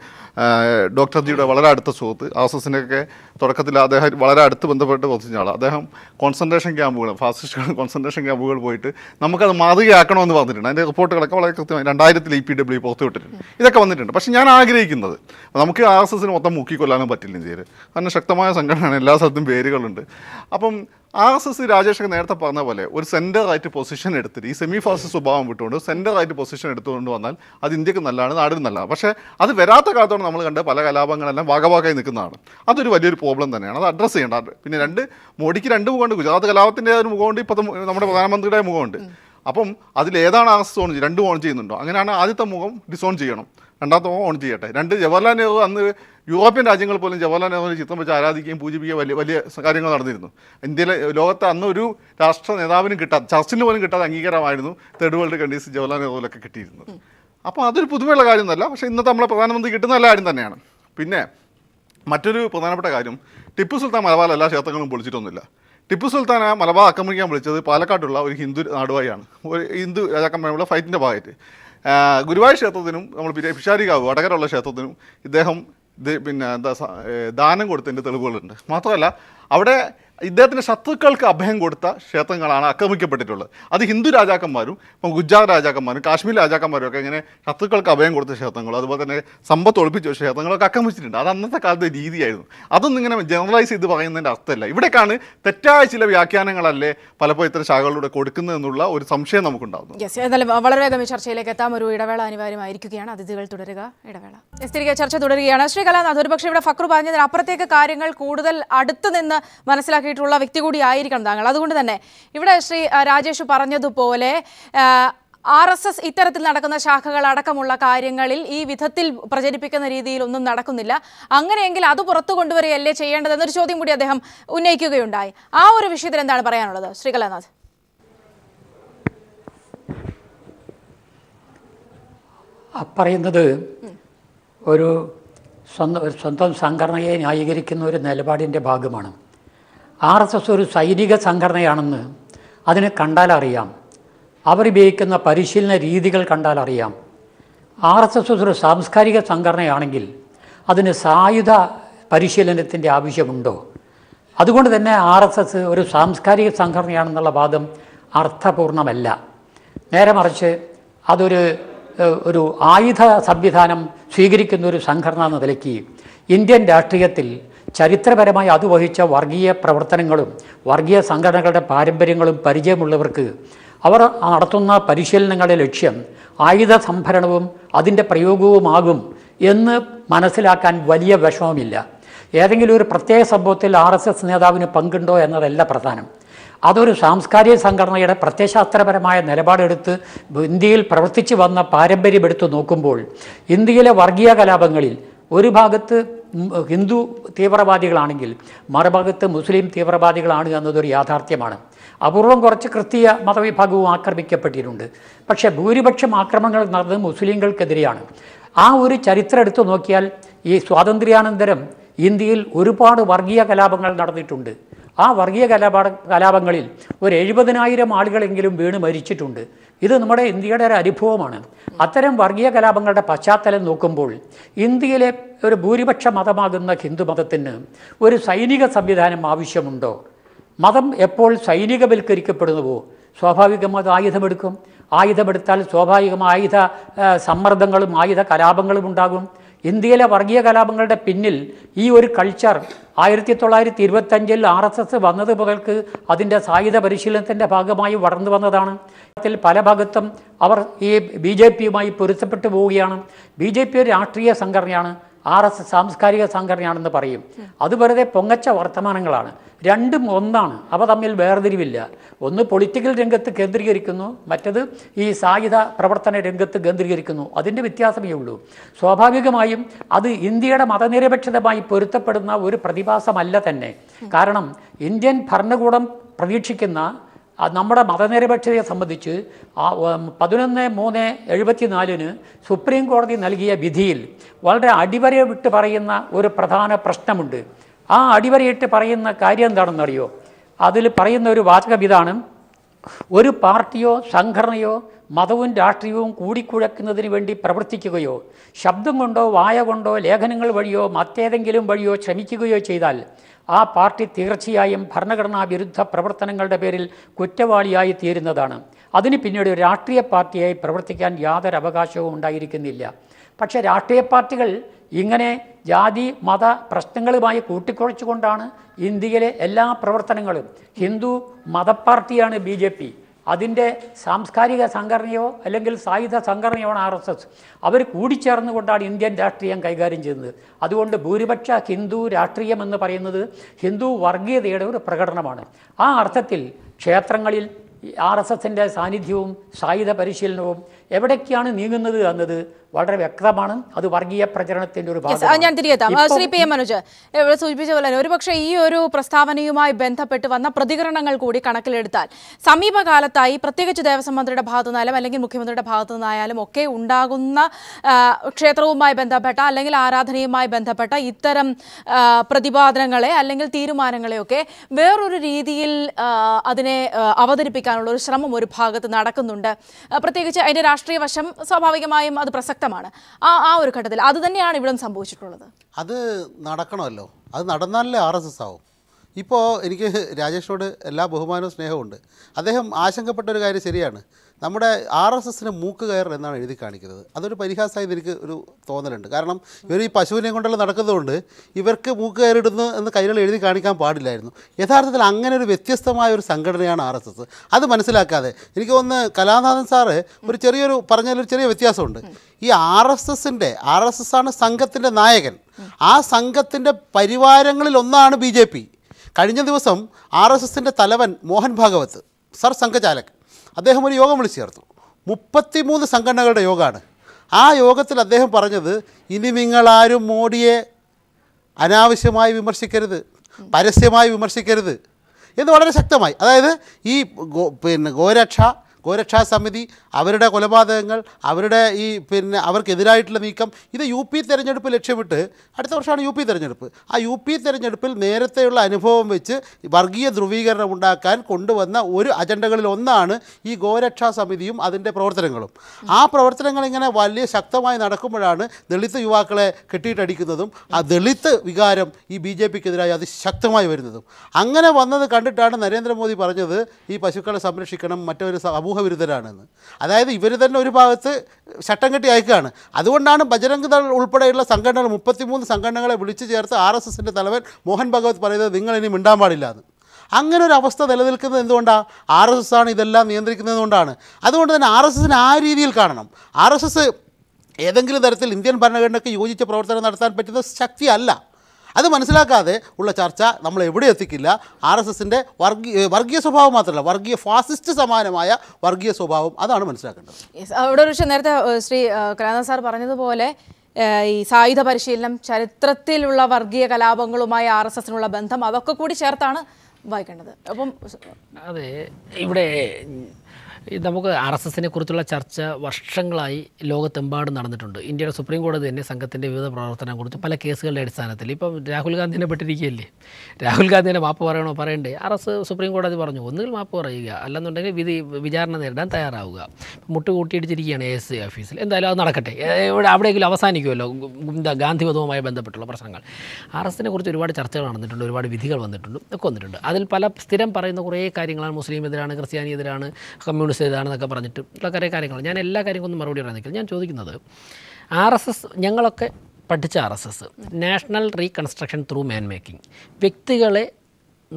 ഡോക്ടർ ജിയുടെ വളരെ അടുത്ത സുഹൃത്ത് ആർ എസ് തുടക്കത്തിൽ അദ്ദേഹം വളരെ അടുത്ത് ബന്ധപ്പെട്ട് പ്രവർത്തിച്ച ആൾ അദ്ദേഹം കോൺസെൻട്രേഷൻ ക്യാമ്പുകൾ ഫാസിസ്റ്റുകൾ കോൺസെൻട്രേഷൻ ക്യാമ്പുകൾ പോയിട്ട് നമുക്കത് മാതൃകയാക്കണമെന്ന് പറഞ്ഞിട്ടുണ്ട് അതിൻ്റെ റിപ്പോർട്ടുകളൊക്കെ വളരെ കൃത്യമായി രണ്ടായിരം രണ്ടായിരത്തിൽ ഇ പി ഡബ്ല്യു പുറത്തുവിട്ടിട്ടുണ്ട് ഇതൊക്കെ വന്നിട്ടുണ്ട് പക്ഷേ ഞാൻ ആഗ്രഹിക്കുന്നത് നമുക്ക് ആർ എസ് എസിന് മൊത്തം മുക്കിക്കൊല്ലാനും പറ്റില്ല ചെയ്ത് കാരണം ശക്തമായ സംഘടനയാണ് എല്ലാ സ്ഥലത്തും പേരുകളുണ്ട് അപ്പം ആർ എസ് എസ് രാജേഷ് നേരത്തെ പറഞ്ഞ പോലെ ഒരു സെൻറ്ററായിട്ട് പൊസിഷൻ എടുത്തിട്ട് ഈ സെമി ഫാസ്റ്റ് സ്വഭാവം വിട്ടുകൊണ്ട് സെൻറ്ററായിട്ട് പൊസിഷൻ എടുത്തുകൊണ്ട് വന്നാൽ അത് ഇന്ത്യക്ക് നല്ലതാണ് നാടിന് നല്ലതാണ് പക്ഷേ അത് വരാത്ത കാലത്തോടെ നമ്മൾ കണ്ട പല കലാപങ്ങളെല്ലാം വാഗവാഗായി നിൽക്കുന്നതാണ് അതൊരു വലിയൊരു പ്രോബ്ലം തന്നെയാണ് അത് അഡ്രസ്സ് ചെയ്യേണ്ട പിന്നെ രണ്ട് മോഡിക്ക് രണ്ട് മുഖമുണ്ട് ഗുജറാത്ത് കലാപത്തിൻ്റെ ഒരു മുഖമുണ്ട് ഇപ്പോൾ നമ്മുടെ പ്രധാനമന്ത്രിയുടെ മുഖമുണ്ട് അപ്പം അതിലേതാണ് ആക്സസ് ഓൺ ചെയ്യുക രണ്ടും ഓൺ ചെയ്യുന്നുണ്ടോ അങ്ങനെയാണ് ആദ്യത്തെ മുഖം ഡിസോൺ ചെയ്യണം രണ്ടാമത്തെ മുഖം ഓൺ ചെയ്യട്ടെ രണ്ട് ജവഹർലാൽ നെഹ്റു അന്ന് യൂറോപ്യൻ രാജ്യങ്ങൾ പോലും ജവഹർലാൽ നെഹ്റു ചിത്രം വെച്ച് ആരാധിക്കുകയും പൂജിപ്പിക്കുകയും വലിയ വലിയ കാര്യങ്ങൾ നടന്നിരുന്നു ഇന്ത്യയിലെ ലോകത്തെ അന്ന് ഒരു രാഷ്ട്ര നേതാവിനും കിട്ടാത്ത ചർച്ചിന് പോലും കിട്ടാതെ അംഗീകാരമായിരുന്നു തേർഡ് വേൾഡ് കൺട്രീസ് ജവഹർലാൽ നെഹ്റുവിലൊക്കെ കിട്ടിയിരുന്നത് അപ്പോൾ അതൊരു പുതുമയുള്ള കാര്യമൊന്നുമല്ല പക്ഷേ ഇന്നത്തെ നമ്മളെ പ്രധാനമന്ത്രി കിട്ടുന്ന നല്ല കാര്യം തന്നെയാണ് പിന്നെ മറ്റൊരു പ്രധാനപ്പെട്ട കാര്യം ടിപ്പു സുൽത്താൻ മലബാർ എല്ലാ ക്ഷേത്രങ്ങളും പൊളിച്ചിട്ടൊന്നുമില്ല ടിപ്പു സുൽത്താൻ ആ മലബാർ ആക്രമിക്കാൻ വിളിച്ചത് പാലക്കാട്ടുള്ള ഒരു ഹിന്ദു നാടുവായാണ് ഒരു ഹിന്ദു രാജാക്കന്മാരുള്ള ഫൈറ്റിൻ്റെ ഭാഗമായിട്ട് ഗുരുവായൂർ ക്ഷേത്രത്തിനും നമ്മൾ പിഷാരികാവ് വടകരുള്ള ക്ഷേത്രത്തിനും ഇദ്ദേഹം പിന്നെ എന്താ ദാനം കൊടുത്തതിൻ്റെ തെളിവുകളുണ്ട് മാത്രമല്ല അവിടെ ഇദ്ദേഹത്തിൻ്റെ ശത്രുക്കൾക്ക് അഭയം കൊടുത്ത ക്ഷേത്രങ്ങളാണ് ആക്രമിക്കപ്പെട്ടിട്ടുള്ളത് അത് ഹിന്ദു രാജാക്കന്മാരും ഇപ്പം ഗുജറാത്ത് രാജാക്കന്മാരും കാശ്മീർ രാജാക്കന്മാരും ഒക്കെ ഇങ്ങനെ ശത്രുക്കൾക്ക് അഭയം കൊടുത്ത ക്ഷേത്രങ്ങൾ അതുപോലെ തന്നെ സമ്പത്ത് ഒളിപ്പിച്ച ക്ഷേത്രങ്ങളൊക്കെ ആക്രമിച്ചിട്ടുണ്ട് അത് അന്നത്തെ കാലത്തെ രീതിയായിരുന്നു അതൊന്നും ഇങ്ങനെ ജനറലൈസ് ചെയ്ത് പറയുന്നതിൻ്റെ അർത്ഥമല്ല ഇവിടേക്കാണ് തെറ്റായ ചില വ്യാഖ്യാനങ്ങളല്ലേ പലപ്പോൾ ഇത്തരം ശാഖകളിലൂടെ കൊടുക്കുന്നതെന്നുള്ള ഒരു സംശയം നമുക്കുണ്ടാകുന്നു യെസ് എന്നാലും വളരെ ചർച്ചയിലേക്ക് എത്താം ഒരു ഇടവേള അനിവാര്യമായിരിക്കുകയാണ് അതിഥികൾ തുടരുക ഇടവേള എസ് തിരികെ ചർച്ച തുടരുകയാണ് ശ്രീകലാനാഥ് ഒരുപക്ഷെ ഇവിടെ ഫക്രു പറഞ്ഞതിന് അപ്പുറത്തേക്ക് കാര്യങ്ങൾ കൂടുതൽ അടുത്ത് നിന്ന് മനസ്സിലാക്കി നൽകിയിട്ടുള്ള വ്യക്തി കൂടി ആയിരിക്കണം താങ്കൾ അതുകൊണ്ട് തന്നെ ഇവിടെ ശ്രീ രാജേഷ് പറഞ്ഞതുപോലെ ആർ എസ് എസ് ഇത്തരത്തിൽ നടക്കുന്ന ശാഖകൾ അടക്കമുള്ള കാര്യങ്ങളിൽ ഈ വിധത്തിൽ പ്രചരിപ്പിക്കുന്ന രീതിയിൽ ഒന്നും നടക്കുന്നില്ല അങ്ങനെയെങ്കിൽ അത് പുറത്തു കൊണ്ടുവരികയല്ലേ ചെയ്യേണ്ടതെന്നൊരു ചോദ്യം കൂടി അദ്ദേഹം ഉന്നയിക്കുകയുണ്ടായി ആ ഒരു വിഷയത്തിൽ എന്താണ് പറയാനുള്ളത് ശ്രീകലാനാഥ് പറയുന്നത് ഒരു സ്വന്തം സ്വന്തം സംഘടനയെ ന്യായീകരിക്കുന്ന ഒരു നിലപാടിൻ്റെ ഭാഗമാണ് ആർ എസ് എസ് ഒരു സൈനിക സംഘടനയാണെന്ന് അതിന് കണ്ടാലറിയാം അവരുപയോഗിക്കുന്ന പരിശീലന രീതികൾ കണ്ടാലറിയാം ആർ എസ് എസ് ഒരു സാംസ്കാരിക സംഘടനയാണെങ്കിൽ അതിന് സായുധ പരിശീലനത്തിൻ്റെ ആവശ്യമുണ്ടോ അതുകൊണ്ട് തന്നെ ആർ എസ് എസ് ഒരു സാംസ്കാരിക സംഘടനയാണെന്നുള്ള വാദം അർത്ഥപൂർണമല്ല നേരെ മറിച്ച് അതൊരു ഒരു ആയുധ സംവിധാനം സ്വീകരിക്കുന്ന ഒരു സംഘടന എന്ന നിലയ്ക്ക് ഇന്ത്യൻ രാഷ്ട്രീയത്തിൽ ചരിത്രപരമായി അത് വഹിച്ച വർഗീയ പ്രവർത്തനങ്ങളും വർഗീയ സംഘടനകളുടെ പാരമ്പര്യങ്ങളും പരിചയമുള്ളവർക്ക് അവർ നടത്തുന്ന പരിശീലനങ്ങളുടെ ലക്ഷ്യം ആയുധ സംഭരണവും അതിൻ്റെ പ്രയോഗവുമാകും എന്ന് മനസ്സിലാക്കാൻ വലിയ വിഷമമില്ല ഏതെങ്കിലും ഒരു പ്രത്യേക സംഭവത്തിൽ ആർ എസ് എസ് നേതാവിന് പങ്കുണ്ടോ എന്നതല്ല പ്രധാനം അതൊരു സാംസ്കാരിക സംഘടനയുടെ പ്രത്യശാസ്ത്രപരമായ നിലപാടെടുത്ത് ഇന്ത്യയിൽ പ്രവർത്തിച്ചു വന്ന പാരമ്പര്യമെടുത്ത് നോക്കുമ്പോൾ ഇന്ത്യയിലെ വർഗീയ കലാപങ്ങളിൽ ഒരു ഭാഗത്ത് ഹിന്ദു തീവ്രവാദികളാണെങ്കിൽ മറുഭാഗത്ത് മുസ്ലിം തീവ്രവാദികളാണ് എന്നതൊരു യാഥാർത്ഥ്യമാണ് അപൂർവം കുറച്ച് ക്രിസ്തീയ മതവിഭാഗവും ആക്രമിക്കപ്പെട്ടിട്ടുണ്ട് പക്ഷേ ഭൂരിപക്ഷം ആക്രമണങ്ങൾ നടന്നത് മുസ്ലിങ്ങൾക്കെതിരെയാണ് ആ ഒരു ചരിത്രം എടുത്തു നോക്കിയാൽ ഈ സ്വാതന്ത്ര്യാനന്തരം ഇന്ത്യയിൽ ഒരുപാട് വർഗീയ കലാപങ്ങൾ നടന്നിട്ടുണ്ട് ആ വർഗീയ കലാപാട കലാപങ്ങളിൽ ഒരു എഴുപതിനായിരം ആളുകളെങ്കിലും വീണ് മരിച്ചിട്ടുണ്ട് ഇത് നമ്മുടെ ഇന്ത്യയുടെ ഒരു അനുഭവമാണ് അത്തരം വർഗീയ കലാപങ്ങളുടെ പശ്ചാത്തലം നോക്കുമ്പോൾ ഇന്ത്യയിലെ ഒരു ഭൂരിപക്ഷ മതമാകുന്ന ഹിന്ദു മതത്തിന് ഒരു സൈനിക സംവിധാനം ആവശ്യമുണ്ടോ മതം എപ്പോൾ സൈനികവൽക്കരിക്കപ്പെടുന്നുവോ സ്വാഭാവികമായി അത് ആയുധമെടുക്കും ആയുധമെടുത്താൽ സ്വാഭാവികമായ ആയുധ സമ്മർദ്ദങ്ങളും ആയുധ കലാപങ്ങളും ഉണ്ടാകും ഇന്ത്യയിലെ വർഗീയ കലാപങ്ങളുടെ പിന്നിൽ ഈ ഒരു കൾച്ചർ ആയിരത്തി തൊള്ളായിരത്തി ഇരുപത്തഞ്ചിൽ ആർ എസ് എസ് വന്നത് മുതൽക്ക് അതിൻ്റെ സായുധ പരിശീലനത്തിൻ്റെ ഭാഗമായി വളർന്നു വന്നതാണ് അതിൽ പല ഭാഗത്തും അവർ ഈ ബി ജെ പിയുമായി പൊരുത്തപ്പെട്ടു പോവുകയാണ് ബി ജെ പി ഒരു രാഷ്ട്രീയ സംഘടനയാണ് ആർ എസ് സാംസ്കാരിക സംഘടനയാണെന്ന് പറയും അത് വെറുതെ പൊങ്ങച്ച വർത്തമാനങ്ങളാണ് രണ്ടും ഒന്നാണ് അവ തമ്മിൽ വേർതിരിവില്ല ഒന്ന് പൊളിറ്റിക്കൽ രംഗത്ത് കേന്ദ്രീകരിക്കുന്നു മറ്റത് ഈ സായുധ പ്രവർത്തന രംഗത്ത് കേന്ദ്രീകരിക്കുന്നു അതിൻ്റെ വ്യത്യാസമേ ഉള്ളൂ സ്വാഭാവികമായും അത് ഇന്ത്യയുടെ മതനിരപേക്ഷിതമായി പൊരുത്തപ്പെടുന്ന ഒരു പ്രതിഭാസമല്ല തന്നെ കാരണം ഇന്ത്യൻ ഭരണകൂടം പ്രതീക്ഷിക്കുന്ന നമ്മുടെ മതനിരപേക്ഷതയെ സംബന്ധിച്ച് പതിനൊന്ന് മൂന്ന് എഴുപത്തി നാലിന് സുപ്രീം കോടതി നൽകിയ വിധിയിൽ വളരെ അടിവരയെ വിട്ട് പറയുന്ന ഒരു പ്രധാന പ്രശ്നമുണ്ട് ആ അടിവരയിട്ട് പറയുന്ന കാര്യം എന്താണെന്നറിയോ അതിൽ പറയുന്ന ഒരു വാചകം ഇതാണ് ഒരു പാർട്ടിയോ സംഘടനയോ മതവും രാഷ്ട്രീയവും കൂടിക്കുഴക്കുന്നതിന് വേണ്ടി പ്രവർത്തിക്കുകയോ ശബ്ദം കൊണ്ടോ വായ കൊണ്ടോ ലേഖനങ്ങൾ വഴിയോ മറ്റേതെങ്കിലും വഴിയോ ശ്രമിക്കുകയോ ചെയ്താൽ ആ പാർട്ടി തീർച്ചയായും ഭരണഘടനാ വിരുദ്ധ പ്രവർത്തനങ്ങളുടെ പേരിൽ കുറ്റവാളിയായി തീരുന്നതാണ് അതിന് പിന്നീട് ഒരു രാഷ്ട്രീയ പാർട്ടിയായി പ്രവർത്തിക്കാൻ യാതൊരു അവകാശവും ഉണ്ടായിരിക്കുന്നില്ല പക്ഷേ രാഷ്ട്രീയ പാർട്ടികൾ ഇങ്ങനെ ജാതി മത പ്രശ്നങ്ങളുമായി കൂട്ടിക്കുഴച്ചുകൊണ്ടാണ് ഇന്ത്യയിലെ എല്ലാ പ്രവർത്തനങ്ങളും ഹിന്ദു പാർട്ടിയാണ് ബി ജെ പി അതിൻ്റെ സാംസ്കാരിക സംഘടനയോ അല്ലെങ്കിൽ സായുധ സംഘടനയോ ആർ എസ് എസ് അവർ കൂടിച്ചേർന്നുകൊണ്ടാണ് ഇന്ത്യൻ രാഷ്ട്രീയം കൈകാര്യം ചെയ്യുന്നത് അതുകൊണ്ട് ഭൂരിപക്ഷ ഹിന്ദു രാഷ്ട്രീയം എന്ന് പറയുന്നത് ഹിന്ദു വർഗീയതയുടെ ഒരു പ്രകടനമാണ് ആ അർത്ഥത്തിൽ ക്ഷേത്രങ്ങളിൽ ആർ എസ് എസിൻ്റെ സാന്നിധ്യവും സായുധ പരിശീലനവും എവിടേക്കാണ് നീങ്ങുന്നത് എന്നത് വളരെ വ്യക്തമാണ് അത് വർഗീയ പ്രചരണത്തിന്റെ ഒരു ഞാൻ തിരികെത്താം ശ്രീ പി എം മനോജ് ഇവിടെ സൂചിപ്പിച്ച പോലെ തന്നെ ഒരുപക്ഷെ ഈ ഒരു പ്രസ്താവനയുമായി ബന്ധപ്പെട്ട് വന്ന പ്രതികരണങ്ങൾ കൂടി കണക്കിലെടുത്താൽ സമീപകാലത്തായി പ്രത്യേകിച്ച് ദേവസ്വം മന്ത്രിയുടെ ഭാഗത്തു നിന്നായാലും അല്ലെങ്കിൽ മുഖ്യമന്ത്രിയുടെ ഭാഗത്തു നിന്നായാലും ഒക്കെ ഉണ്ടാകുന്ന ക്ഷേത്രവുമായി ബന്ധപ്പെട്ട അല്ലെങ്കിൽ ആരാധനയുമായി ബന്ധപ്പെട്ട ഇത്തരം പ്രതിപാദനങ്ങളെ അല്ലെങ്കിൽ തീരുമാനങ്ങളെയൊക്കെ വേറൊരു രീതിയിൽ അതിനെ അവതരിപ്പിക്കാനുള്ള ഒരു ശ്രമം ഒരു ഭാഗത്ത് നടക്കുന്നുണ്ട് പ്രത്യേകിച്ച് അതിൻ്റെ രാഷ്ട്രീയ വശം സ്വാഭാവികമായും അത് പ്രസക്തി ശക്തമാണ് ആ ആ ഒരു ഘട്ടത്തിൽ അത് തന്നെയാണ് ഇവിടെ സംഭവിച്ചിട്ടുള്ളത് അത് നടക്കണമല്ലോ അത് നടന്നാലല്ലേ ആർ എസ് എസ് ആവും ഇപ്പോൾ എനിക്ക് രാജേഷോട് എല്ലാ ബഹുമാനവും സ്നേഹവും ഉണ്ട് അദ്ദേഹം ആശങ്കപ്പെട്ട ഒരു കാര്യം ശരിയാണ് നമ്മുടെ ആർ എസ് എസിന് മൂക്ക് കയർ എന്നാണ് എഴുതി കാണിക്കുന്നത് അതൊരു പരിഹാസമായത് എനിക്ക് ഒരു തോന്നലുണ്ട് കാരണം ഇവർ ഈ പശുവിനെയും കൊണ്ടുള്ള നടക്കുന്നതുകൊണ്ട് ഇവർക്ക് മൂക്ക് കയറിടുന്നു എന്ന് കൈകൾ എഴുതി കാണിക്കാൻ പാടില്ലായിരുന്നു യഥാർത്ഥത്തിൽ അങ്ങനെ ഒരു വ്യത്യസ്തമായ ഒരു സംഘടനയാണ് ആർ എസ് എസ് അത് മനസ്സിലാക്കാതെ എനിക്ക് ഒന്ന് കലാനാഥൻ സാറ് ഒരു ചെറിയൊരു പറഞ്ഞതിലൊരു ചെറിയ വ്യത്യാസമുണ്ട് ഈ ആർ എസ് എസിൻ്റെ ആർ എസ് എസ് ആണ് സംഘത്തിൻ്റെ നായകൻ ആ സംഘത്തിൻ്റെ പരിവാരങ്ങളിൽ ഒന്നാണ് ബി ജെ പി കഴിഞ്ഞ ദിവസം ആർ എസ് എസിൻ്റെ തലവൻ മോഹൻ ഭാഗവത് സർ സംഘചാലക് അദ്ദേഹം ഒരു യോഗം വിളിച്ചു ചേർത്തു മുപ്പത്തിമൂന്ന് സംഘടനകളുടെ യോഗമാണ് ആ യോഗത്തിൽ അദ്ദേഹം പറഞ്ഞത് ഇനി നിങ്ങളാരും മോഡിയെ അനാവശ്യമായി വിമർശിക്കരുത് പരസ്യമായി വിമർശിക്കരുത് എന്ന് വളരെ ശക്തമായി അതായത് ഈ പിന്നെ ഗോരക്ഷ ഗോരക്ഷാ സമിതി അവരുടെ കൊലപാതകങ്ങൾ അവരുടെ ഈ പിന്നെ അവർക്കെതിരായിട്ടുള്ള നീക്കം ഇത് യു പി തെരഞ്ഞെടുപ്പ് ലക്ഷ്യമിട്ട് അടുത്ത വർഷമാണ് യു പി തെരഞ്ഞെടുപ്പ് ആ യു പി തെരഞ്ഞെടുപ്പിൽ നേരത്തെയുള്ള അനുഭവം വെച്ച് വർഗീയ ധ്രുവീകരണം ഉണ്ടാക്കാൻ കൊണ്ടുവന്ന ഒരു അജണ്ടകളിൽ ഒന്നാണ് ഈ ഗോരക്ഷാ സമിതിയും അതിൻ്റെ പ്രവർത്തനങ്ങളും ആ പ്രവർത്തനങ്ങൾ ഇങ്ങനെ വലിയ ശക്തമായി നടക്കുമ്പോഴാണ് ദളിത് യുവാക്കളെ കെട്ടിയിട്ടടിക്കുന്നതും ആ ദളിത് വികാരം ഈ ബി ജെ പിക്കെതിരായി അതിശക്തമായി വരുന്നതും അങ്ങനെ വന്നത് കണ്ടിട്ടാണ് നരേന്ദ്രമോദി പറഞ്ഞത് ഈ പശുക്കളെ സംരക്ഷിക്കണം മറ്റൊരു സമൂഹ വിരുദ്ധരാണെന്ന് അതായത് ഇവർ തന്നെ ഒരു ഭാഗത്ത് ശട്ടം കെട്ടി അയക്കുകയാണ് അതുകൊണ്ടാണ് ബജരംഗ് ദൾ ഉൾപ്പെടെയുള്ള സംഘടനകൾ മുപ്പത്തിമൂന്ന് സംഘടനകളെ വിളിച്ചു ചേർത്ത് ആർ എസ് എസിൻ്റെ തലവൻ മോഹൻ ഭഗവത് പറയുന്നത് നിങ്ങളിനി മിണ്ടാൻ പാടില്ല എന്ന് അങ്ങനെ ഒരു അവസ്ഥ നിലനിൽക്കുന്നത് എന്തുകൊണ്ടാണ് ആർ എസ് എസ് ആണ് ഇതെല്ലാം നിയന്ത്രിക്കുന്നത് കൊണ്ടാണ് അതുകൊണ്ട് തന്നെ ആർ എസ് എസിന് ആ രീതിയിൽ കാണണം ആർ എസ് എസ് ഏതെങ്കിലും തരത്തിൽ ഇന്ത്യൻ ഭരണഘടനയ്ക്ക് യോജിച്ച പ്രവർത്തനം നടത്താൻ പറ്റുന്ന ശക്തിയല്ല അത് മനസ്സിലാക്കാതെ ഉള്ള ചർച്ച നമ്മൾ എവിടെ എത്തിക്കില്ല ആർ എസ് എസിൻ്റെ വർഗീയ വർഗീയ സ്വഭാവം മാത്രമല്ല വർഗീയ ഫാസിസ്റ്റ് സമാനമായ വർഗീയ സ്വഭാവം അതാണ് മനസ്സിലാക്കേണ്ടത് അവിടെ ഒരു പക്ഷേ നേരത്തെ ശ്രീ കലാനാഥ് സാർ പറഞ്ഞതുപോലെ ഈ സായുധ പരിശീലനം ചരിത്രത്തിലുള്ള വർഗീയ കലാപങ്ങളുമായി ആർ എസ് എസിനുള്ള ബന്ധം അതൊക്കെ കൂടി ചേർത്താണ് വായിക്കേണ്ടത് അപ്പം അതെ ഇവിടെ നമുക്ക് ആർ എസ് എസിനെ കുറിച്ചുള്ള ചർച്ച വർഷങ്ങളായി ലോകത്തെമ്പാടും നടന്നിട്ടുണ്ട് ഇന്ത്യയുടെ സുപ്രീം കോടതി തന്നെ സംഘത്തിൻ്റെ വിവിധ കുറിച്ച് പല കേസുകളുടെ അടിസ്ഥാനത്തിൽ ഇപ്പം രാഹുൽ ഗാന്ധിനെ പെട്ടിരിക്കുകയല്ലേ രാഹുൽ ഗാന്ധിനെ മാപ്പ് പറയണോ പറയണ്ടേ ആർ എസ് സുപ്രീം കോടതി പറഞ്ഞു ഒന്നുകിൽ മാപ്പ് പറയുക അല്ലെന്നുണ്ടെങ്കിൽ വിധി വിചാരണ നേരിടാൻ തയ്യാറാവുക മുട്ട് കൂട്ടിയിടിച്ചിരിക്കുകയാണ് എ എസ് സി ഓഫീസിൽ എന്തായാലും അത് നടക്കട്ടെ ഇവിടെ അവിടെയെങ്കിലും അവസാനിക്കുമല്ലോ ഗാന്ധി വധവുമായി ബന്ധപ്പെട്ടുള്ള പ്രശ്നങ്ങൾ ആർ എസിനെ കുറിച്ച് ഒരുപാട് ചർച്ചകൾ നടന്നിട്ടുണ്ട് ഒരുപാട് വിധികൾ വന്നിട്ടുണ്ട് ഒക്കെ വന്നിട്ടുണ്ട് അതിൽ പല സ്ഥിരം പറയുന്ന കുറേ കാര്യങ്ങളാണ് മുസ്ലിം എതിരാണ് ക്രിസ്ത്യാനി എതിരാണ് കമ്മ്യൂണിസ്റ്റ് കോഴ്സ് ഏതാണെന്നൊക്കെ പറഞ്ഞിട്ട് ഉള്ള കുറേ കാര്യങ്ങൾ ഞാൻ എല്ലാ കാര്യങ്ങൾക്കൊന്നും മറുപടി പറയാൻ ഞാൻ ചോദിക്കുന്നത് ആർ എസ് എസ് ഞങ്ങളൊക്കെ പഠിച്ച R S S national reconstruction through man making വ്യക്തികളെ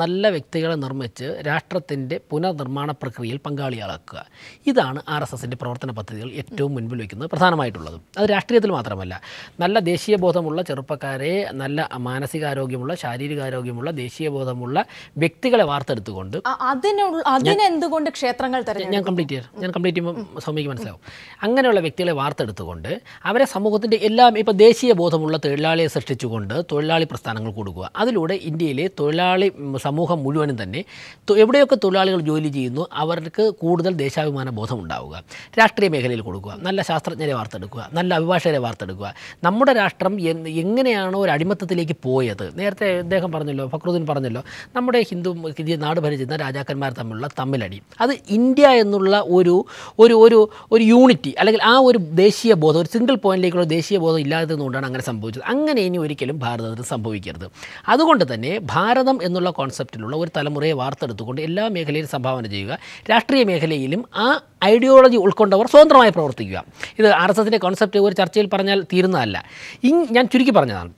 നല്ല വ്യക്തികളെ നിർമ്മിച്ച് രാഷ്ട്രത്തിൻ്റെ പുനർനിർമ്മാണ പ്രക്രിയയിൽ പങ്കാളികളാക്കുക ഇതാണ് ആർ എസ് എസിൻ്റെ പ്രവർത്തന പദ്ധതികൾ ഏറ്റവും മുൻപിൽ വയ്ക്കുന്നത് പ്രധാനമായിട്ടുള്ളത് അത് രാഷ്ട്രീയത്തിൽ മാത്രമല്ല നല്ല ദേശീയ ബോധമുള്ള ചെറുപ്പക്കാരെ നല്ല മാനസികാരോഗ്യമുള്ള ശാരീരികാരോഗ്യമുള്ള ദേശീയ ബോധമുള്ള വ്യക്തികളെ വാർത്തെടുത്തുകൊണ്ട് അതിനെന്തുകൊണ്ട് ക്ഷേത്രങ്ങൾ ഞാൻ കംപ്ലീറ്റ് ചെയ്യാം ഞാൻ കംപ്ലീറ്റ് ചെയ്യുമ്പോൾ സ്വാമിക്ക് മനസ്സിലാവും അങ്ങനെയുള്ള വ്യക്തികളെ വാർത്തെടുത്തുകൊണ്ട് അവരെ സമൂഹത്തിൻ്റെ എല്ലാം ഇപ്പോൾ ദേശീയ ബോധമുള്ള തൊഴിലാളിയെ സൃഷ്ടിച്ചുകൊണ്ട് തൊഴിലാളി പ്രസ്ഥാനങ്ങൾ കൊടുക്കുക അതിലൂടെ ഇന്ത്യയിലെ തൊഴിലാളി സമൂഹം മുഴുവനും തന്നെ എവിടെയൊക്കെ തൊഴിലാളികൾ ജോലി ചെയ്യുന്നു അവർക്ക് കൂടുതൽ ദേശാഭിമാന ബോധം ഉണ്ടാവുക രാഷ്ട്രീയ മേഖലയിൽ കൊടുക്കുക നല്ല ശാസ്ത്രജ്ഞരെ വാർത്തെടുക്കുക നല്ല അഭിഭാഷകരെ വാർത്തെടുക്കുക നമ്മുടെ രാഷ്ട്രം എങ്ങനെയാണോ ഒരു അടിമത്തത്തിലേക്ക് പോയത് നേരത്തെ അദ്ദേഹം പറഞ്ഞല്ലോ ഫക്രുദ്ദീൻ പറഞ്ഞല്ലോ നമ്മുടെ ഹിന്ദു നാട് ഭരിച്ചിരുന്ന രാജാക്കന്മാർ തമ്മിലുള്ള തമ്മിലടി അത് ഇന്ത്യ എന്നുള്ള ഒരു ഒരു ഒരു ഒരു യൂണിറ്റി അല്ലെങ്കിൽ ആ ഒരു ദേശീയ ബോധം ഒരു സിംഗിൾ പോയിന്റിലേക്കുള്ള ദേശീയ ബോധം ഇല്ലാത്തതുകൊണ്ടാണ് അങ്ങനെ സംഭവിച്ചത് അങ്ങനെ ഇനി ഒരിക്കലും ഭാരതത്തിന് സംഭവിക്കരുത് അതുകൊണ്ട് തന്നെ ഭാരതം എന്നുള്ള കോൺസെപ്റ്റ് കോൺസെപ്റ്റിലുള്ള ഒരു തലമുറയെ വാർത്തെടുത്തുകൊണ്ട് എല്ലാ മേഖലയിലും സംഭാവന ചെയ്യുക രാഷ്ട്രീയ മേഖലയിലും ആ ഐഡിയോളജി ഉൾക്കൊണ്ടവർ സ്വതന്ത്രമായി പ്രവർത്തിക്കുക ഇത് ആർ എസ് എസിൻ്റെ കോൺസെപ്റ്റ് ഒരു ചർച്ചയിൽ പറഞ്ഞാൽ തീരുന്നതല്ല ഇ ഞാൻ ചുരുക്കി പറഞ്ഞതാണ്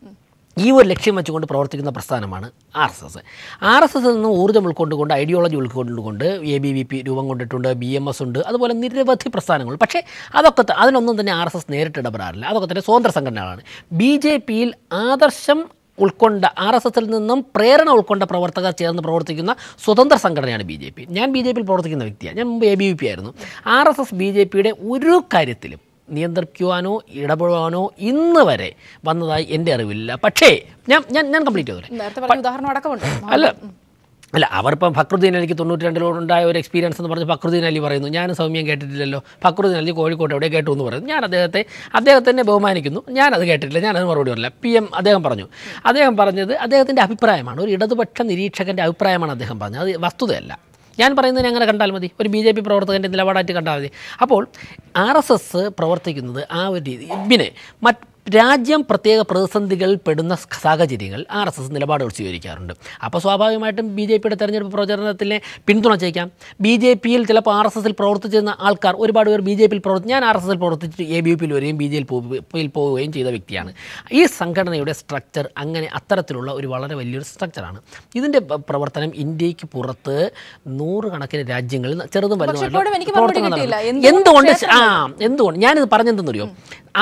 ഈ ഒരു ലക്ഷ്യം വെച്ചുകൊണ്ട് പ്രവർത്തിക്കുന്ന പ്രസ്ഥാനമാണ് R S S R S S നിന്ന് ഊർജ്ജം ഉൾക്കൊണ്ടുകൊണ്ട് ഐഡിയോളജി ഉൾക്കൊണ്ടുകൊണ്ട് എ ബി വി പി രൂപം കൊണ്ടിട്ടുണ്ട് ബി എം എസ് ഉണ്ട് അതുപോലെ നിരവധി പ്രസ്ഥാനങ്ങൾ പക്ഷേ അതൊക്കെ അതിനൊന്നും തന്നെ ആർ എസ് എസ് നേരിട്ട് ഇടപെടാറില്ല അതൊക്കെ തന്നെ സ്വതന്ത്ര സംഘടനകളാണ് ബി ജെ പിയിൽ ആദർശം ഉൾക്കൊണ്ട ആർ എസ് എസിൽ നിന്നും പ്രേരണ ഉൾക്കൊണ്ട പ്രവർത്തകർ ചേർന്ന് പ്രവർത്തിക്കുന്ന സ്വതന്ത്ര സംഘടനയാണ് ബി ജെ പി ഞാൻ ബി ജെ പിയിൽ പ്രവർത്തിക്കുന്ന വ്യക്തിയാണ് ഞാൻ മുമ്പ് എ ബി വി പി ആയിരുന്നു R S S B J പിയുടെ ഒരു കാര്യത്തിലും നിയന്ത്രിക്കുവാനോ ഇടപെടുവാനോ ഇന്ന് വരെ വന്നതായി എൻ്റെ അറിവില്ല പക്ഷേ ഞാൻ ഞാൻ ഞാൻ കംപ്ലീറ്റ് ചെയ്തോളെ അല്ല അല്ല അവരിപ്പം ഫക്രുദ്ദീൻ അലിക്ക് തൊണ്ണൂറ്റി ഉണ്ടായ ഒരു എക്സ്പീരിയൻസ് എന്ന് പറഞ്ഞ് ഫക്രുദ്ദീൻ അലി പറയുന്നു ഞാൻ സൗമ്യം കേട്ടിട്ടില്ലല്ലോ ഫക്രുദ്ദീൻ അലി കോഴിക്കോട്ട് എവിടെ കേട്ടു എന്ന് പറയുന്നു ഞാൻ അദ്ദേഹത്തെ അദ്ദേഹത്തിനെ ബഹുമാനിക്കുന്നു ഞാനത് കേട്ടിട്ടില്ല ഞാനത് മറുപടി പറയില്ല പി എം അദ്ദേഹം പറഞ്ഞു അദ്ദേഹം പറഞ്ഞത് അദ്ദേഹത്തിൻ്റെ അഭിപ്രായമാണ് ഒരു ഇടതുപക്ഷ നിരീക്ഷകൻ്റെ അഭിപ്രായമാണ് അദ്ദേഹം പറഞ്ഞത് അത് വസ്തുതയല്ല ഞാൻ പറയുന്നത് അങ്ങനെ കണ്ടാൽ മതി ഒരു ബി ജെ പി പ്രവർത്തകൻ്റെ നിലപാടായിട്ട് കണ്ടാൽ മതി അപ്പോൾ ആർ എസ് എസ് പ്രവർത്തിക്കുന്നത് ആ ഒരു രീതി പിന്നെ മറ്റ് രാജ്യം പ്രത്യേക പ്രതിസന്ധികൾ പെടുന്ന സാഹചര്യങ്ങൾ ആർ എസ് എസ് നിലപാടുകൾ സ്വീകരിക്കാറുണ്ട് അപ്പോൾ സ്വാഭാവികമായിട്ടും ബി ജെ പിയുടെ തെരഞ്ഞെടുപ്പ് പ്രചരണത്തിനെ പിന്തുണച്ചേക്കാം ബി ജെ പിയിൽ ചിലപ്പോൾ ആർ എസ് എസിൽ പ്രവർത്തിച്ചിരുന്ന ആൾക്കാർ ഒരുപാട് പേർ ബി ജെ പിയിൽ പ്രവർത്തി ഞാൻ ആർ എസ് എസിൽ പ്രവർത്തിച്ചിട്ട് എ ബി യു പിയിൽ വരികയും ബി ജെ പിയിൽ പോവുകയും ചെയ്ത വ്യക്തിയാണ് ഈ സംഘടനയുടെ സ്ട്രക്ചർ അങ്ങനെ അത്തരത്തിലുള്ള ഒരു വളരെ വലിയൊരു സ്ട്രക്ചറാണ് ഇതിൻ്റെ പ്രവർത്തനം ഇന്ത്യക്ക് പുറത്ത് നൂറുകണക്കിന് രാജ്യങ്ങളിൽ ചെറുതും വലുതുമായിട്ടുള്ള എന്തുകൊണ്ട് ആ എന്തുകൊണ്ട് ഞാനിത് പറഞ്ഞെന്തെന്നറിയോ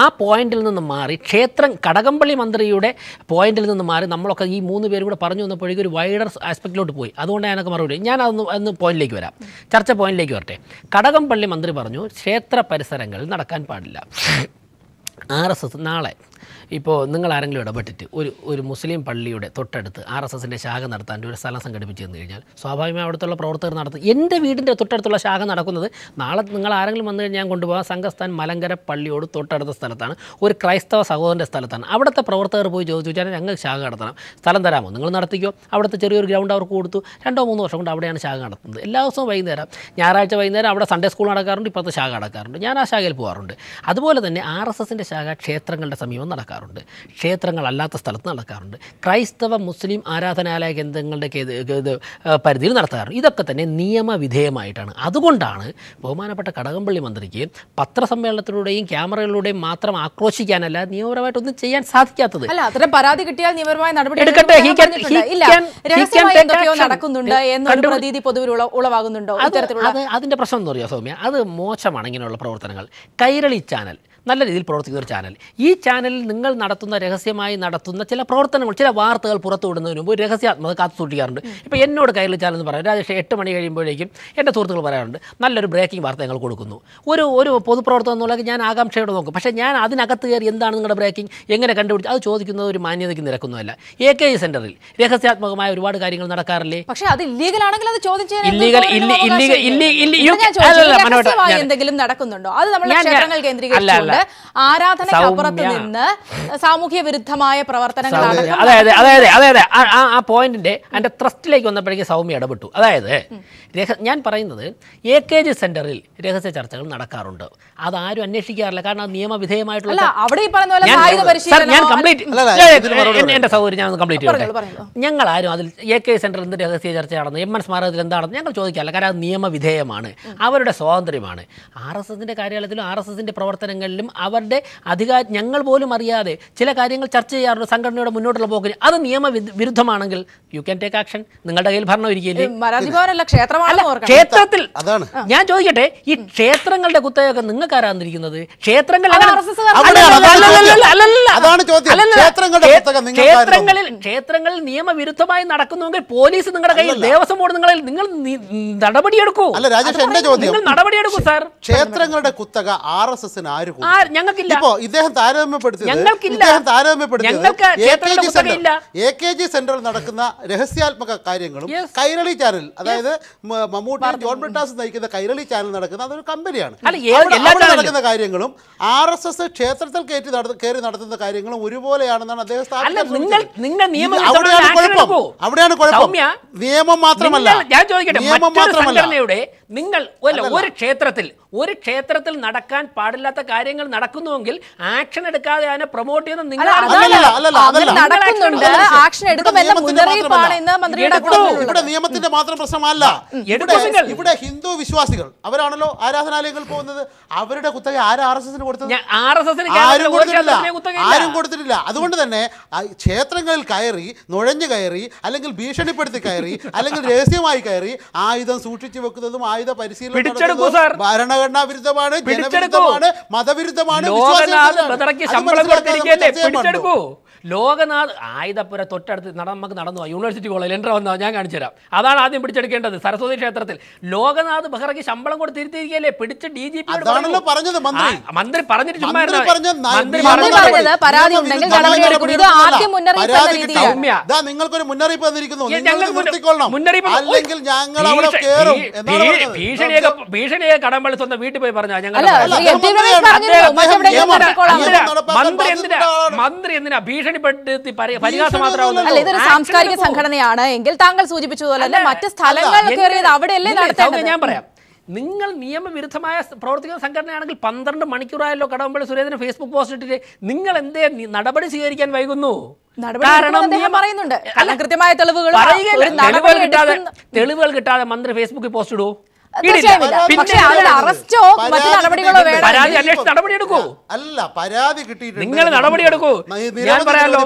ആ പോയിന്റിൽ നിന്ന് മാറി മാറി ക്ഷേത്രം കടകംപള്ളി മന്ത്രിയുടെ പോയിന്റിൽ നിന്ന് മാറി നമ്മളൊക്കെ ഈ മൂന്ന് പേരും കൂടെ പറഞ്ഞു വന്നപ്പോഴേക്കും ഒരു വൈഡർ ആസ്പെക്റ്റിലോട്ട് പോയി അതുകൊണ്ട് ഞാനൊക്കെ മറുപടി ഞാൻ അതൊന്ന് അന്ന് പോയിന്റിലേക്ക് വരാം ചർച്ച പോയിന്റിലേക്ക് വരട്ടെ കടകംപള്ളി മന്ത്രി പറഞ്ഞു ക്ഷേത്ര പരിസരങ്ങളിൽ നടക്കാൻ പാടില്ല ആർ എസ് എസ് നാളെ ഇപ്പോൾ നിങ്ങൾ ആരെങ്കിലും ഇടപെട്ടിട്ട് ഒരു ഒരു മുസ്ലിം പള്ളിയുടെ തൊട്ടടുത്ത് ആർ എസ് എസിൻ്റെ ശാഖ നടത്താൻ ഒരു സ്ഥലം സംഘടിപ്പിച്ചു തന്നു കഴിഞ്ഞാൽ സ്വാഭാവികമായി അവിടുത്തെ പ്രവർത്തകർ നടത്തും എൻ്റെ വീടിൻ്റെ തൊട്ടടുത്തുള്ള ശാഖ നടക്കുന്നത് നാളെ നിങ്ങൾ ആരെങ്കിലും വന്നു കഴിഞ്ഞാൽ കൊണ്ടുപോകാം സംഘസ്ഥാൻ മലങ്കര പള്ളിയോട് തൊട്ടടുത്ത സ്ഥലത്താണ് ഒരു ക്രൈസ്തവ സഹോദരൻ്റെ സ്ഥലത്താണ് അവിടുത്തെ പ്രവർത്തകർ പോയി ചോദിച്ചു വെച്ചാൽ ഞങ്ങൾ ശാഖ നടത്തണം സ്ഥലം തരാമോ നിങ്ങൾ നടത്തിക്കോ അവിടുത്തെ ചെറിയൊരു ഗ്രൗണ്ട് അവർക്ക് കൊടുത്തു രണ്ടോ മൂന്നോ വർഷം കൊണ്ട് അവിടെയാണ് ശാഖ നടത്തുന്നത് എല്ലാ ദിവസവും വൈകുന്നേരം ഞായറാഴ്ച വൈകുന്നേരം അവിടെ സൺഡേ സ്കൂൾ നടക്കാറുണ്ട് ഇപ്പോഴത്തെ ശാഖ നടക്കാറുണ്ട് ഞാൻ ആ ശാഖയിൽ പോകാറുണ്ട് അതുപോലെ തന്നെ ആർ എസ് എസിൻ്റെ ശാഖ ക്ഷേത്രങ്ങളുടെ സമീപം നടക്കാറുണ്ട് നടക്കാറുണ്ട് ക്ഷേത്രങ്ങളല്ലാത്ത സ്ഥലത്ത് നടക്കാറുണ്ട് ക്രൈസ്തവ മുസ്ലിം ആരാധനാലയ കേന്ദ്രങ്ങളുടെ പരിധിയിൽ നടത്താറുണ്ട് ഇതൊക്കെ തന്നെ നിയമവിധേയമായിട്ടാണ് അതുകൊണ്ടാണ് ബഹുമാനപ്പെട്ട കടകംപള്ളി മന്ത്രിക്ക് പത്രസമ്മേളനത്തിലൂടെയും ക്യാമറകളിലൂടെയും മാത്രം ആക്രോശിക്കാനല്ല നിയമപരമായിട്ടൊന്നും ചെയ്യാൻ സാധിക്കാത്തത് അല്ല അത്തരം പരാതി കിട്ടിയാൽ നിയമപരമായ നടപടി എടുക്കട്ടെ നടക്കുന്നുണ്ട് എന്നൊരു ഉളവാകുന്നുണ്ടോ അതിന്റെ പ്രശ്നം എന്ന് പറയാം സൗമ്യ അത് മോശമാണ് ഇങ്ങനെയുള്ള പ്രവർത്തനങ്ങൾ കൈരളി ചാനൽ നല്ല രീതിയിൽ പ്രവർത്തിക്കുന്ന ഒരു ചാനൽ ഈ ചാനലിൽ നിങ്ങൾ നടത്തുന്ന രഹസ്യമായി നടത്തുന്ന ചില പ്രവർത്തനങ്ങൾ ചില വാർത്തകൾ വിടുന്നതിന് മുമ്പ് രഹസ്യാത്മക കാത്തു സൂക്ഷിക്കാറുണ്ട് ഇപ്പോൾ എന്നോട് കയ്യിൽ ചാനൽ എന്ന് പറയാം രാജേഷ് എട്ട് മണി കഴിയുമ്പോഴേക്കും എൻ്റെ സുഹൃത്തുക്കൾ പറയാറുണ്ട് നല്ലൊരു ബ്രേക്കിംഗ് വാർത്ത ഞങ്ങൾ കൊടുക്കുന്നു ഒരു ഒരു പൊതുപ്രവർത്തനം എന്നുള്ളത് ഞാൻ ആകാംക്ഷയോടെ നോക്കും പക്ഷേ ഞാൻ അതിനകത്ത് കയറി എന്താണ് നിങ്ങളുടെ ബ്രേക്കിംഗ് എങ്ങനെ കണ്ടുപിടിച്ച് അത് ചോദിക്കുന്നത് ഒരു മാന്യതയ്ക്ക് നിരക്കുന്നതല്ല എ കെ ഇ സെൻ്ററിൽ രഹസ്യാത്മകമായ ഒരുപാട് കാര്യങ്ങൾ നടക്കാറില്ലേ പക്ഷേ അത് ഇല്ലീഗൽ ആണെങ്കിൽ അത് ചോദിച്ചു ഇല്ലീഗൽ ഇല്ലീഗൽ എന്തെങ്കിലും നടക്കുന്നുണ്ടോ അത് നമ്മൾ ക്ഷേത്രങ്ങൾ കേന്ദ്രീകരിച്ചു കൊണ്ട് ആരാധനക്കപ്പുറത്ത് നിന്ന് സാമൂഹ്യ വിരുദ്ധമായ പ്രവർത്തനങ്ങളാണ് അതായത് അതായത് അതായത് ആ പോയിന്റിന്റെ അതിന്റെ ത്രസ്റ്റിലേക്ക് വന്നപ്പോഴേക്കും സൗമ്യ ഇടപെട്ടു അതായത് ഞാൻ പറയുന്നത് എ കെ ജി സെന്ററിൽ രഹസ്യ ചർച്ചകൾ നടക്കാറുണ്ട് അത് ആരും അന്വേഷിക്കാറില്ല കാരണം അത് നിയമവിധേയമായിട്ടുള്ള അവിടെ ഞാൻ കംപ്ലീറ്റ് എന്റെ സൗകര്യം ഞാൻ കംപ്ലീറ്റ് ഞങ്ങൾ ആരും അതിൽ എ കെ സെന്ററിൽ എന്ത് രഹസ്യ നടന്നു എം എൻ സ്മാരകത്തിൽ എന്താണെന്ന് ഞങ്ങൾ ചോദിക്കാറില്ല കാരണം അത് നിയമവിധേയമാണ് അവരുടെ സ്വാതന്ത്ര്യമാണ് ആർ എസ് എസിന്റെ കാര്യാലയത്തിലും ആർ എസ് എസിന്റെ പ്രവർത്തനങ്ങളിലും നേതാക്കന്മാരും അവരുടെ അധികാ ഞങ്ങൾ പോലും അറിയാതെ ചില കാര്യങ്ങൾ ചർച്ച ചെയ്യാറുണ്ട് സംഘടനയുടെ മുന്നോട്ടുള്ള പോക്കിന് അത് നിയമ വിരുദ്ധമാണെങ്കിൽ യു ക്യാൻ ടേക്ക് ആക്ഷൻ നിങ്ങളുടെ കയ്യിൽ ഭരണം ഇരിക്കില്ലേ ക്ഷേത്രത്തിൽ ഞാൻ ചോദിക്കട്ടെ ഈ ക്ഷേത്രങ്ങളുടെ കുത്തകയൊക്കെ നിങ്ങൾക്ക് ആരാന്നിരിക്കുന്നത് ക്ഷേത്രങ്ങൾ ക്ഷേത്രങ്ങളിൽ ക്ഷേത്രങ്ങളിൽ നിയമവിരുദ്ധമായി നടക്കുന്നുവെങ്കിൽ പോലീസ് നിങ്ങളുടെ കയ്യിൽ ദേവസ്വം ബോർഡ് നിങ്ങളിൽ നിങ്ങൾ നടപടിയെടുക്കൂ അല്ല രാജേഷ് എന്റെ ചോദ്യം നടപടിയെടുക്കൂ സാർ ക്ഷേത്രങ്ങളുടെ കുത്തക ആർ എസ് എസിന് ആര് ഞങ്ങൾക്കില്ല ഇപ്പോ ഇദ്ദേഹം താരതമ്യപ്പെടുത്തി ഞങ്ങൾക്കില്ല താരതമ്യപ്പെടുത്തി എ കെ ജി സെന്ററിൽ നടക്കുന്ന രഹസ്യാത്മക കാര്യങ്ങളും കൈരളി ചാനൽ അതായത് മമ്മൂട്ടി ജോൺ ബ്രിട്ടാസ് നയിക്കുന്ന കൈരളി ചാനൽ നടക്കുന്ന അതൊരു കമ്പനിയാണ് നടക്കുന്ന കാര്യങ്ങളും ആർ എസ് എസ് ക്ഷേത്രത്തിൽ കയറ്റി കയറി നടത്തുന്ന കാര്യങ്ങളും ഒരുപോലെയാണെന്നാണ് അദ്ദേഹം അവിടെയാണ് കുഴപ്പം അവിടെയാണ് കുഴപ്പം നിയമം മാത്രമല്ല നിയമം മാത്രമല്ല നിങ്ങൾ അല്ല ഒരു ക്ഷേത്രത്തിൽ ഒരു ക്ഷേത്രത്തിൽ നടക്കാൻ പാടില്ലാത്ത കാര്യങ്ങൾ നടക്കുന്നുവെങ്കിൽ ആക്ഷൻ എടുക്കാതെ അതിനെ പ്രൊമോട്ട് ചെയ്യുന്ന നിങ്ങൾ ആക്ഷൻ ഇവിടെ നിയമത്തിന്റെ മാത്രം പ്രശ്നമല്ല ഇവിടെ ഹിന്ദു വിശ്വാസികൾ അവരാണല്ലോ ആരാധനാലയങ്ങൾ പോകുന്നത് അവരുടെ കുത്തക ആര് ആർ എസ് എസിന് കൊടുത്തത് ആരും കൊടുത്തിട്ടില്ല ആരും കൊടുത്തിട്ടില്ല അതുകൊണ്ട് തന്നെ ക്ഷേത്രങ്ങളിൽ കയറി നുഴഞ്ഞു കയറി അല്ലെങ്കിൽ ഭീഷണിപ്പെടുത്തി കയറി അല്ലെങ്കിൽ രഹസ്യമായി കയറി ആയുധം സൂക്ഷിച്ചു വെക്കുന്നതും ആയുധം ആയുധ പരിശീലനം ഭരണഘടനാ വിരുദ്ധമാണ് ജനവിരുദ്ധമാണ് മതവിരുദ്ധമാണ് ലോകനാഥ് ആയുധപ്പുര തൊട്ടടുത്ത് നട നമുക്ക് നടന്നു പോകാം യൂണിവേഴ്സിറ്റി കോളേജ് എൻ്റെ വന്നാൽ ഞാൻ കാണിച്ചു തരാം അതാണ് ആദ്യം പിടിച്ചെടുക്കേണ്ടത് സരസ്വതി ക്ഷേത്രത്തിൽ ലോകനാഥ് ബെഹ്റയ്ക്ക് ശമ്പളം കൊടുത്ത് തിരുത്തിയിരിക്കുകയല്ലേ പിടിച്ച് ഡി ജി പി മന്ത്രി പറഞ്ഞിട്ട് ചുമ്മാ ഭീഷണിയൊക്കെ ഭീഷണിയെ കടമ്പള്ളി സ്വന്തം വീട്ടിൽ പോയി പറഞ്ഞാൽ ഞങ്ങൾ മന്ത്രി എന്തിനാ മന്ത്രി എന്തിനാ ഭീഷണി ഭീഷണിപ്പെടുത്തി പരിഹാസം മാത്രമാവുന്നത് ഇതൊരു സാംസ്കാരിക സംഘടനയാണ് എങ്കിൽ താങ്കൾ സൂചിപ്പിച്ചതുപോലെ മറ്റ് സ്ഥലങ്ങളിൽ കയറിയത് അവിടെയല്ലേ നടത്തേണ്ടത് ഞാൻ പറയാം നിങ്ങൾ നിയമവിരുദ്ധമായ പ്രവർത്തിക്കുന്ന സംഘടനയാണെങ്കിൽ പന്ത്രണ്ട് മണിക്കൂറായല്ലോ കടമ്പള്ളി സുരേന്ദ്രൻ ഫേസ്ബുക്ക് പോസ്റ്റ് ഇട്ടിട്ട് നിങ്ങൾ എന്തേ നടപടി സ്വീകരിക്കാൻ വൈകുന്നു തെളിവുകൾ കിട്ടാതെ മന്ത്രി ഫേസ്ബുക്കിൽ പോസ്റ്റ് ഇടൂ പിന്നെ അറസ്റ്റോ മറ്റു നടപടികളോ പരാതി അന്വേഷിച്ച് നടപടിയെടുക്കൂ അല്ല പരാതി കിട്ടിയിട്ടുണ്ട് നിങ്ങൾ എടുക്കൂ ഞാൻ പറയാലോ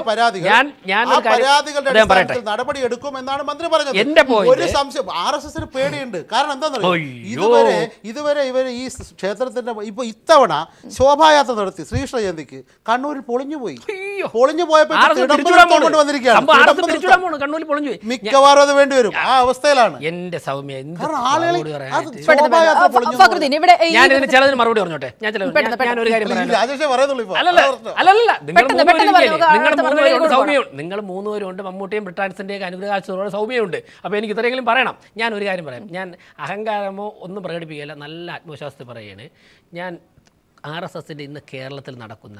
ഞാൻ ഞാൻ പരാതികളുടെ നടപടി എടുക്കും എന്നാണ് മന്ത്രി പറഞ്ഞത് എന്റെ ഒരു സംശയം ആർ എസ് എസിന് പേടിയുണ്ട് കാരണം എന്താണെന്നറിയോ ഇതുവരെ ഇതുവരെ ഇവർ ഈ ക്ഷേത്രത്തിന്റെ ഇപ്പൊ ഇത്തവണ ശോഭായാത്ര നടത്തി ശ്രീകൃഷ്ണ ജയന്തിക്ക് കണ്ണൂരിൽ പൊളിഞ്ഞുപോയി പൊളിഞ്ഞു പോയപ്പോ വന്നിരിക്കുകയാണ് മിക്കവാറും അത് വേണ്ടിവരും ആ അവസ്ഥയിലാണ് എന്റെ സൗമ്യ ആളുകളെ ഇവിടെ ഞാൻ ഞാൻ ഞാൻ ഒരു കാര്യം അല്ലല്ല നിങ്ങൾ മൂന്നുപേരുണ്ട് മമ്മൂട്ടിയും ബ്രിട്ടാൻസിന്റെ അനുഗ്രഹാശ്വരോടെ സൗമ്യമുണ്ട് അപ്പൊ എനിക്ക് ഇത്രയെങ്കിലും പറയണം ഞാൻ ഒരു കാര്യം പറയാം ഞാൻ അഹങ്കാരമോ ഒന്നും പ്രകടിപ്പിക്കില്ല നല്ല ആത്മവിശ്വാസത്തിൽ പറയാണ് ഞാൻ ആർ എസ് എസിന്റെ ഇന്ന് കേരളത്തിൽ നടക്കുന്ന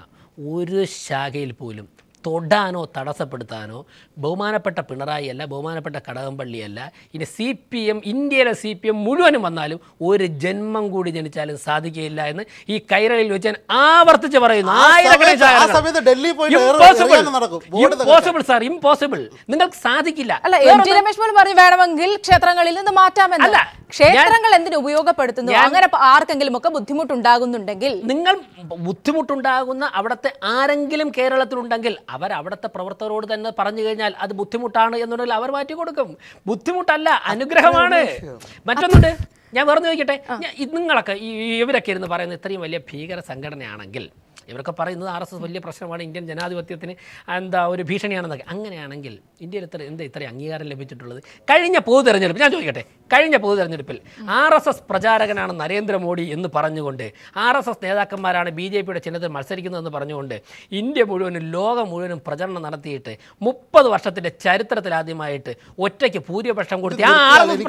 ഒരു ശാഖയിൽ പോലും തൊടാനോ തടസ്സപ്പെടുത്താനോ ബഹുമാനപ്പെട്ട പിണറായിയല്ല ബഹുമാനപ്പെട്ട കടകംപള്ളിയല്ല ഇനി സി പി എം ഇന്ത്യയിലെ സി പി എം മുഴുവനും വന്നാലും ഒരു ജന്മം കൂടി ജനിച്ചാലും സാധിക്കുകയില്ല എന്ന് ഈ കൈരളിൽ വെച്ച് ഞാൻ ആവർത്തിച്ച് പറയുന്നു ഇമ്പോസിബിൾ സാർ ഇമ്പോസിബിൾ നിങ്ങൾക്ക് സാധിക്കില്ല അല്ല വേണമെങ്കിൽ ക്ഷേത്രങ്ങളിൽ നിന്ന് മാറ്റാമെന്ന് അല്ല ക്ഷേത്രങ്ങൾ എന്തിനു ഉപയോഗപ്പെടുത്തുന്നു അങ്ങനെ ആർക്കെങ്കിലും ഒക്കെ ബുദ്ധിമുട്ടുണ്ടാകുന്നുണ്ടെങ്കിൽ നിങ്ങൾ ബുദ്ധിമുട്ടുണ്ടാകുന്ന അവിടുത്തെ ആരെങ്കിലും കേരളത്തിലുണ്ടെങ്കിൽ അവർ അവിടുത്തെ പ്രവർത്തകരോട് തന്നെ പറഞ്ഞു കഴിഞ്ഞാൽ അത് ബുദ്ധിമുട്ടാണ് എന്നുണ്ടെങ്കിൽ അവർ മാറ്റി കൊടുക്കും ബുദ്ധിമുട്ടല്ല അനുഗ്രഹമാണ് മറ്റൊന്നുണ്ട് ഞാൻ പറഞ്ഞു നോക്കട്ടെ നിങ്ങളൊക്കെ ഈ ഇവരൊക്കെ ഇരുന്ന് പറയുന്നത് ഇത്രയും വലിയ ഭീകര സംഘടനയാണെങ്കിൽ ഇവരൊക്കെ പറയുന്നത് ആർ എസ് എസ് വലിയ പ്രശ്നമാണ് ഇന്ത്യൻ ജനാധിപത്യത്തിന് എന്താ ഒരു ഭീഷണിയാണെന്നൊക്കെ അങ്ങനെയാണെങ്കിൽ ഇന്ത്യയിൽ ഇത്ര എന്താ ഇത്രയും അംഗീകാരം ലഭിച്ചിട്ടുള്ളത് കഴിഞ്ഞ പൊതു തെരഞ്ഞെടുപ്പ് ഞാൻ ചോദിക്കട്ടെ കഴിഞ്ഞ തെരഞ്ഞെടുപ്പിൽ ആർ എസ് എസ് പ്രചാരകനാണ് നരേന്ദ്രമോദി എന്ന് പറഞ്ഞുകൊണ്ട് ആർ എസ് എസ് നേതാക്കന്മാരാണ് ബി ജെ പിയുടെ ചിഹ്നത്തിൽ മത്സരിക്കുന്നതെന്ന് പറഞ്ഞുകൊണ്ട് ഇന്ത്യ മുഴുവനും ലോകം മുഴുവനും പ്രചരണം നടത്തിയിട്ട് മുപ്പത് ചരിത്രത്തിൽ ചരിത്രത്തിലാദ്യമായിട്ട് ഒറ്റയ്ക്ക് ഭൂരിപക്ഷം കൊടുത്ത് ആ ആർ എസ്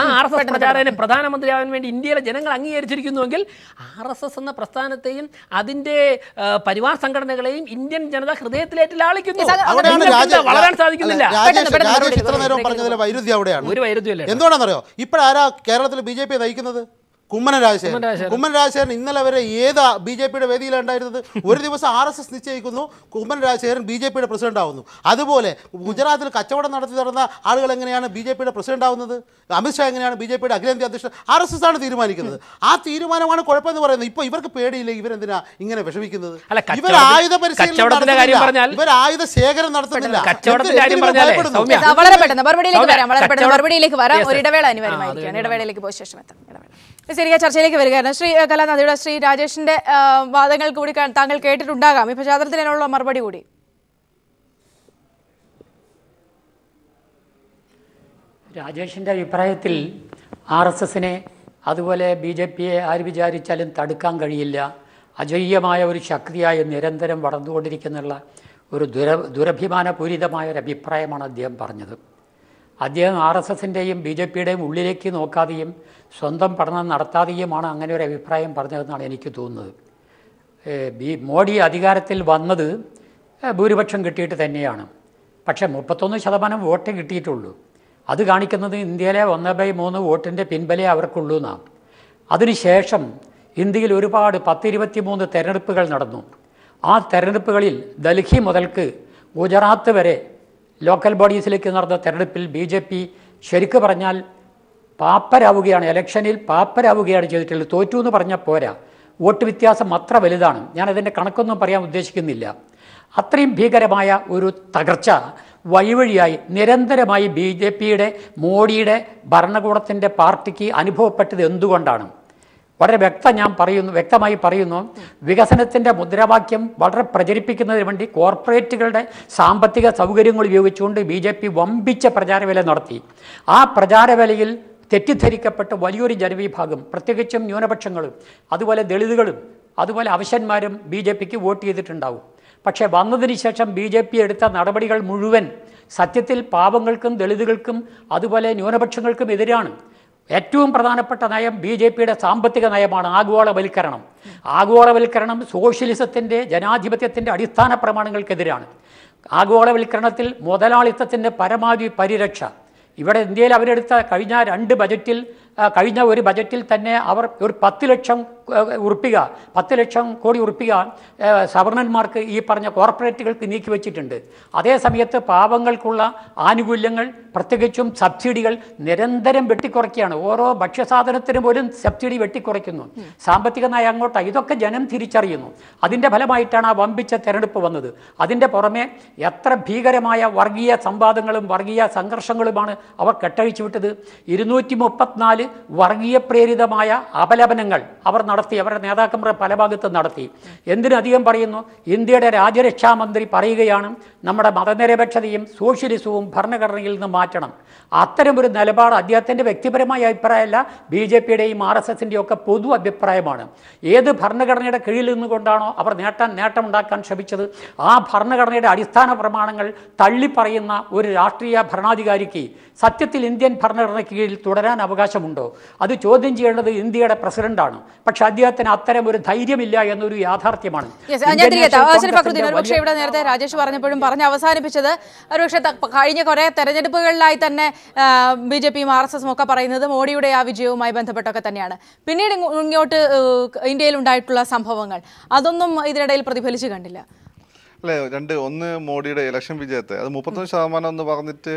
ആ ആർ എസ് എസ് പ്രചാരകനെ പ്രധാനമന്ത്രിയാവാൻ വേണ്ടി ഇന്ത്യയിലെ ജനങ്ങൾ അംഗീകരിച്ചിരിക്കുന്നുവെങ്കിൽ ആർ എസ് എസ് എന്ന പ്രസ്ഥാനത്തെയും അതിന്റെ പരിവാർ സംഘടനകളെയും ഇന്ത്യൻ ജനത ഹൃദയത്തിലേറ്റ് ലാളിക്കുന്നു വളരാൻ സാധിക്കുന്നില്ല വൈരുദ്ധ്യം ഒരു വൈരുദ്ധ്യം എന്തുകൊണ്ടാണെന്നറിയോ ഇപ്പോഴാരാ കേരളത്തിൽ ബി ജെ പി നയിക്കുന്നത് കുമ്മന രാജശേഖരൻ കുമ്മൻ രാജശേഖരൻ ഇന്നലെ വരെ ഏതാ ബി ജെ പിയുടെ വേദിയിലുണ്ടായിരുന്നത് ഒരു ദിവസം ആർ എസ് എസ് നിശ്ചയിക്കുന്നു കുമ്മൻ രാജശേഖരൻ ബി ജെ പിയുടെ പ്രസിഡന്റ് ആവുന്നു അതുപോലെ ഗുജറാത്തിൽ കച്ചവടം നടത്തി നടന്ന ആളുകൾ എങ്ങനെയാണ് ബി ജെ പിയുടെ പ്രസിഡന്റ് ആവുന്നത് അമിത്ഷാ എങ്ങനെയാണ് ബി ജെ പിയുടെ അഖിലേന്ത്യാ അധ്യക്ഷൻ ആർ എസ് എസ് ആണ് തീരുമാനിക്കുന്നത് ആ തീരുമാനമാണ് കുഴപ്പമെന്ന് പറയുന്നത് ഇപ്പൊ ഇവർക്ക് പേടിയില്ല ഇവരെന്തിനാ ഇങ്ങനെ വിഷമിക്കുന്നത് ഇവർ ആയുധ പരിശീലനം ഇവർ ആയുധ ശേഖരം നടത്തുന്നില്ല വളരെ പെട്ടെന്ന് മറുപടിയിലേക്ക് വരാം വളരെ പെട്ടെന്ന് മറുപടിയിലേക്ക് വരാം ഒരു ഇടവേള അനിവാര്യമായിരിക്കും ഇടവേളയിലേക്ക് പോയ ശേഷം എത്താം ഇടവേള ശരിയാ ചർച്ചയിലേക്ക് വരികയായിരുന്നു ശ്രീ കലാനദിയുടെ ശ്രീ രാജേഷിന്റെ വാദങ്ങൾ കൂടി താങ്കൾ കേട്ടിട്ടുണ്ടാകാം ഈ പശ്ചാത്തലത്തിനുള്ള മറുപടി കൂടി രാജേഷിന്റെ അഭിപ്രായത്തിൽ ആർ എസ് എസിനെ അതുപോലെ ബി ജെ പിയെ ആര് വിചാരിച്ചാലും തടുക്കാൻ കഴിയില്ല അജയ്യമായ ഒരു ശക്തിയായി നിരന്തരം വളർന്നുകൊണ്ടിരിക്കുന്നുള്ള ഒരു ദുര ദുരഭിമാനപൂരിതമായ ഒരു അഭിപ്രായമാണ് അദ്ദേഹം പറഞ്ഞത് അദ്ദേഹം ആർ എസ് എസിൻ്റെയും ബി ജെ പിയുടെയും ഉള്ളിലേക്ക് നോക്കാതെയും സ്വന്തം പഠനം നടത്താതെയുമാണ് അങ്ങനെ ഒരു അഭിപ്രായം പറഞ്ഞതെന്നാണ് എനിക്ക് തോന്നുന്നത് ബി മോഡി അധികാരത്തിൽ വന്നത് ഭൂരിപക്ഷം കിട്ടിയിട്ട് തന്നെയാണ് പക്ഷേ മുപ്പത്തൊന്ന് ശതമാനം വോട്ട് കിട്ടിയിട്ടുള്ളൂ അത് കാണിക്കുന്നത് ഇന്ത്യയിലെ ഒന്ന് ബൈ മൂന്ന് വോട്ടിൻ്റെ പിൻബലേ അവർക്കുള്ളൂ എന്നാണ് അതിനുശേഷം ഇന്ത്യയിൽ ഒരുപാട് പത്തിരുപത്തി മൂന്ന് തെരഞ്ഞെടുപ്പുകൾ നടന്നു ആ തെരഞ്ഞെടുപ്പുകളിൽ ഡൽഹി മുതൽക്ക് ഗുജറാത്ത് വരെ ലോക്കൽ ബോഡീസിലേക്ക് നടന്ന തെരഞ്ഞെടുപ്പിൽ ബി ജെ പി ശരിക്കു പറഞ്ഞാൽ പാപ്പരാവുകയാണ് ഇലക്ഷനിൽ പാപ്പരാവുകയാണ് ചെയ്തിട്ടുള്ളത് തോറ്റു എന്ന് പറഞ്ഞാൽ പോരാ വോട്ട് വ്യത്യാസം അത്ര വലുതാണ് ഞാൻ അതിൻ്റെ കണക്കൊന്നും പറയാൻ ഉദ്ദേശിക്കുന്നില്ല അത്രയും ഭീകരമായ ഒരു തകർച്ച വഴിവഴിയായി നിരന്തരമായി ബി ജെ പിയുടെ മോഡിയുടെ ഭരണകൂടത്തിൻ്റെ പാർട്ടിക്ക് അനുഭവപ്പെട്ടത് എന്തുകൊണ്ടാണ് വളരെ വ്യക്ത ഞാൻ പറയുന്നു വ്യക്തമായി പറയുന്നു വികസനത്തിൻ്റെ മുദ്രാവാക്യം വളരെ പ്രചരിപ്പിക്കുന്നതിന് വേണ്ടി കോർപ്പറേറ്റുകളുടെ സാമ്പത്തിക സൗകര്യങ്ങൾ ഉപയോഗിച്ചുകൊണ്ട് ബി ജെ പി വമ്പിച്ച പ്രചാരവേല നടത്തി ആ പ്രചാരവേലയിൽ തെറ്റിദ്ധരിക്കപ്പെട്ട വലിയൊരു ജനവിഭാഗം പ്രത്യേകിച്ചും ന്യൂനപക്ഷങ്ങളും അതുപോലെ ദളിതുകളും അതുപോലെ അവശന്മാരും ബി ജെ പിക്ക് വോട്ട് ചെയ്തിട്ടുണ്ടാവും പക്ഷേ വന്നതിന് ശേഷം ബി ജെ പി എടുത്ത നടപടികൾ മുഴുവൻ സത്യത്തിൽ പാവങ്ങൾക്കും ദളിതുകൾക്കും അതുപോലെ ന്യൂനപക്ഷങ്ങൾക്കും എതിരാണ് ഏറ്റവും പ്രധാനപ്പെട്ട നയം ബി ജെ പിയുടെ സാമ്പത്തിക നയമാണ് ആഗോളവൽക്കരണം ആഗോളവൽക്കരണം സോഷ്യലിസത്തിൻ്റെ ജനാധിപത്യത്തിൻ്റെ അടിസ്ഥാന പ്രമാണങ്ങൾക്കെതിരാണ് ആഗോളവൽക്കരണത്തിൽ മുതലാളിത്തത്തിൻ്റെ പരമാവധി പരിരക്ഷ ഇവിടെ ഇന്ത്യയിൽ അവരെടുത്ത കഴിഞ്ഞ രണ്ട് ബജറ്റിൽ കഴിഞ്ഞ ഒരു ബജറ്റിൽ തന്നെ അവർ ഒരു പത്ത് ലക്ഷം ഉറപ്പിക പത്ത് ലക്ഷം കോടി ഉറപ്പിക സവർണന്മാർക്ക് ഈ പറഞ്ഞ കോർപ്പറേറ്റുകൾക്ക് നീക്കിവെച്ചിട്ടുണ്ട് അതേ സമയത്ത് പാവങ്ങൾക്കുള്ള ആനുകൂല്യങ്ങൾ പ്രത്യേകിച്ചും സബ്സിഡികൾ നിരന്തരം വെട്ടിക്കുറയ്ക്കുകയാണ് ഓരോ ഭക്ഷ്യസാധനത്തിന് പോലും സബ്സിഡി വെട്ടിക്കുറയ്ക്കുന്നു സാമ്പത്തിക നയം അങ്ങോട്ടാണ് ഇതൊക്കെ ജനം തിരിച്ചറിയുന്നു അതിൻ്റെ ഫലമായിട്ടാണ് ആ വമ്പിച്ച തെരഞ്ഞെടുപ്പ് വന്നത് അതിൻ്റെ പുറമെ എത്ര ഭീകരമായ വർഗീയ സംവാദങ്ങളും വർഗീയ സംഘർഷങ്ങളുമാണ് അവർ കെട്ടഴിച്ചു വിട്ടത് ഇരുന്നൂറ്റി മുപ്പത്തിനാല് വർഗീയ പ്രേരിതമായ അപലപനങ്ങൾ അവർ നടത്തി അവരുടെ നേതാക്കന്മാരെ പല ഭാഗത്തും നടത്തി എന്തിനധികം പറയുന്നു ഇന്ത്യയുടെ രാജ്യരക്ഷാമന്ത്രി പറയുകയാണ് നമ്മുടെ മതനിരപേക്ഷതയും സോഷ്യലിസവും ഭരണഘടനയിൽ നിന്ന് മാറ്റണം അത്തരമൊരു നിലപാട് അദ്ദേഹത്തിൻ്റെ വ്യക്തിപരമായ അഭിപ്രായമല്ല ബി ജെ പിയുടെയും ആർ എസ് എസിൻ്റെയും ഒക്കെ പൊതു അഭിപ്രായമാണ് ഏത് ഭരണഘടനയുടെ കീഴിൽ നിന്നുകൊണ്ടാണോ അവർ നേട്ടം നേട്ടമുണ്ടാക്കാൻ ശ്രമിച്ചത് ആ ഭരണഘടനയുടെ അടിസ്ഥാന പ്രമാണങ്ങൾ തള്ളിപ്പറയുന്ന ഒരു രാഷ്ട്രീയ ഭരണാധികാരിക്ക് സത്യത്തിൽ ഇന്ത്യൻ ഭരണഘടനയ്ക്ക് കീഴിൽ തുടരാൻ അവകാശമുണ്ട് ഉണ്ടോ അത് ചോദ്യം ചെയ്യേണ്ടത് ഇന്ത്യയുടെ പ്രസിഡന്റാണ് പക്ഷെ അദ്ദേഹത്തിന് അത്തരം ഒരു ധൈര്യമില്ല എന്നൊരു യാഥാർത്ഥ്യമാണ് പക്ഷേ ഇവിടെ നേരത്തെ രാജേഷ് പറഞ്ഞപ്പോഴും പറഞ്ഞ് അവസാനിപ്പിച്ചത് ഒരുപക്ഷെ കഴിഞ്ഞ കുറെ തെരഞ്ഞെടുപ്പുകളിലായി തന്നെ ബി ജെ പിയും ആർ എസ് എസും ഒക്കെ പറയുന്നത് മോഡിയുടെ ആ വിജയവുമായി ബന്ധപ്പെട്ടൊക്കെ തന്നെയാണ് പിന്നീട് ഇങ്ങോട്ട് ഇന്ത്യയിൽ ഉണ്ടായിട്ടുള്ള സംഭവങ്ങൾ അതൊന്നും ഇതിനിടയിൽ പ്രതിഫലിച്ചു കണ്ടില്ല അല്ലേ രണ്ട് ഒന്ന് മോഡിയുടെ ഇലക്ഷൻ വിജയത്തെ അത് മുപ്പത്തൊന്ന് ശതമാനം എന്ന് പറഞ്ഞിട്ട്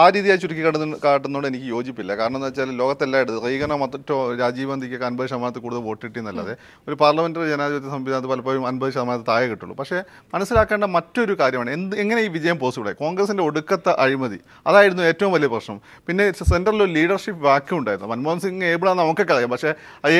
ആ രീതിയായി ചുരുക്കി കാട്ടുന്ന കാട്ടുന്നതോട് എനിക്ക് യോജിപ്പില്ല കാരണം എന്ന് വെച്ചാൽ ലോകത്തെല്ലായിടത്തും റീഗനോ മറ്റോ രാജീവ് ഗാന്ധിക്ക് അൻപത് ശതമാനത്തിൽ കൂടുതൽ വോട്ട് കിട്ടിയെന്നല്ലാതെ ഒരു പാർലമെൻ്ററി ജനാധിപത്യ സംവിധാനത്തിൽ പലപ്പോഴും അൻപത് ശതമാനത്തിൽ താഴെ കിട്ടുള്ളൂ പക്ഷേ മനസ്സിലാക്കേണ്ട മറ്റൊരു കാര്യമാണ് എന്ത് എങ്ങനെ ഈ വിജയം ആയി കോൺഗ്രസിൻ്റെ ഒടുക്കത്തെ അഴിമതി അതായിരുന്നു ഏറ്റവും വലിയ പ്രശ്നം പിന്നെ ഒരു ലീഡർഷിപ്പ് വാക്യം ഉണ്ടായിരുന്നു മൻമോഹൻ സിംഗ് ഏബിളാന്ന് നമുക്കൊക്കെ അറിയാം പക്ഷേ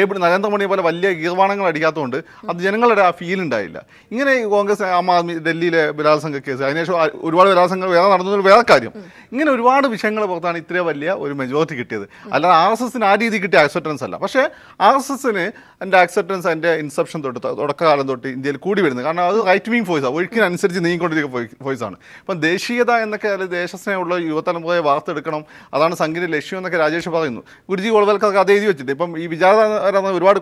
ഏബിൾ നരേന്ദ്രമോദി പോലെ വലിയ ഗീർവാണങ്ങൾ അടിക്കാത്തതുകൊണ്ട് അത് ജനങ്ങളുടെ ആ ഫീൽ ഉണ്ടായില്ല ഇങ്ങനെ കോൺഗ്രസ് ആം ആദ്മി ഡൽഹിയിലെ ബലാത്സംഗ കേസ് അതിനുശേഷം ഒരുപാട് ബലാത്സംഗങ്ങൾ വേറെ നടന്നത് വേറെ കാര്യം ഇങ്ങനെ ഒരു ഒരുപാട് വിഷയങ്ങൾ പുറത്താണ് ഇത്ര വലിയ ഒരു മെജോറിറ്റി കിട്ടിയത് അല്ലാതെ ആർ എസ് എസിന് ആ രീതി കിട്ടിയ അക്സെപ്റ്റൻസ് അല്ല പക്ഷേ ആർ എസ് എസിന് എൻ്റെ അക്സെപ്റ്റൻസ് എൻ്റെ ഇൻസെപ്ഷൻ തൊട്ട് തുടക്കകാലം തൊട്ട് ഇന്ത്യയിൽ കൂടി വരുന്നത് കാരണം അത് റൈറ്റ് വിങ് ഫോഴ്സാണ് ഒഴുക്കിനനുസരിച്ച് നീങ്ങിക്കൊണ്ടിരിക്കുന്ന ആണ് ഇപ്പം ദേശീയത എന്നൊക്കെ അല്ലെങ്കിൽ ദേശസ്നേഹമുള്ള യുവതലമുറയെ വാർത്തെടുക്കണം അതാണ് സംഗീത ലക്ഷ്യം എന്നൊക്കെ രാജേഷ് പറയുന്നു ഗുരുജി ഗോൾവൽക്കൊക്കെ അത് എഴുതി വെച്ചിട്ട് ഇപ്പം ഈ വിചാരധാര ഒരുപാട്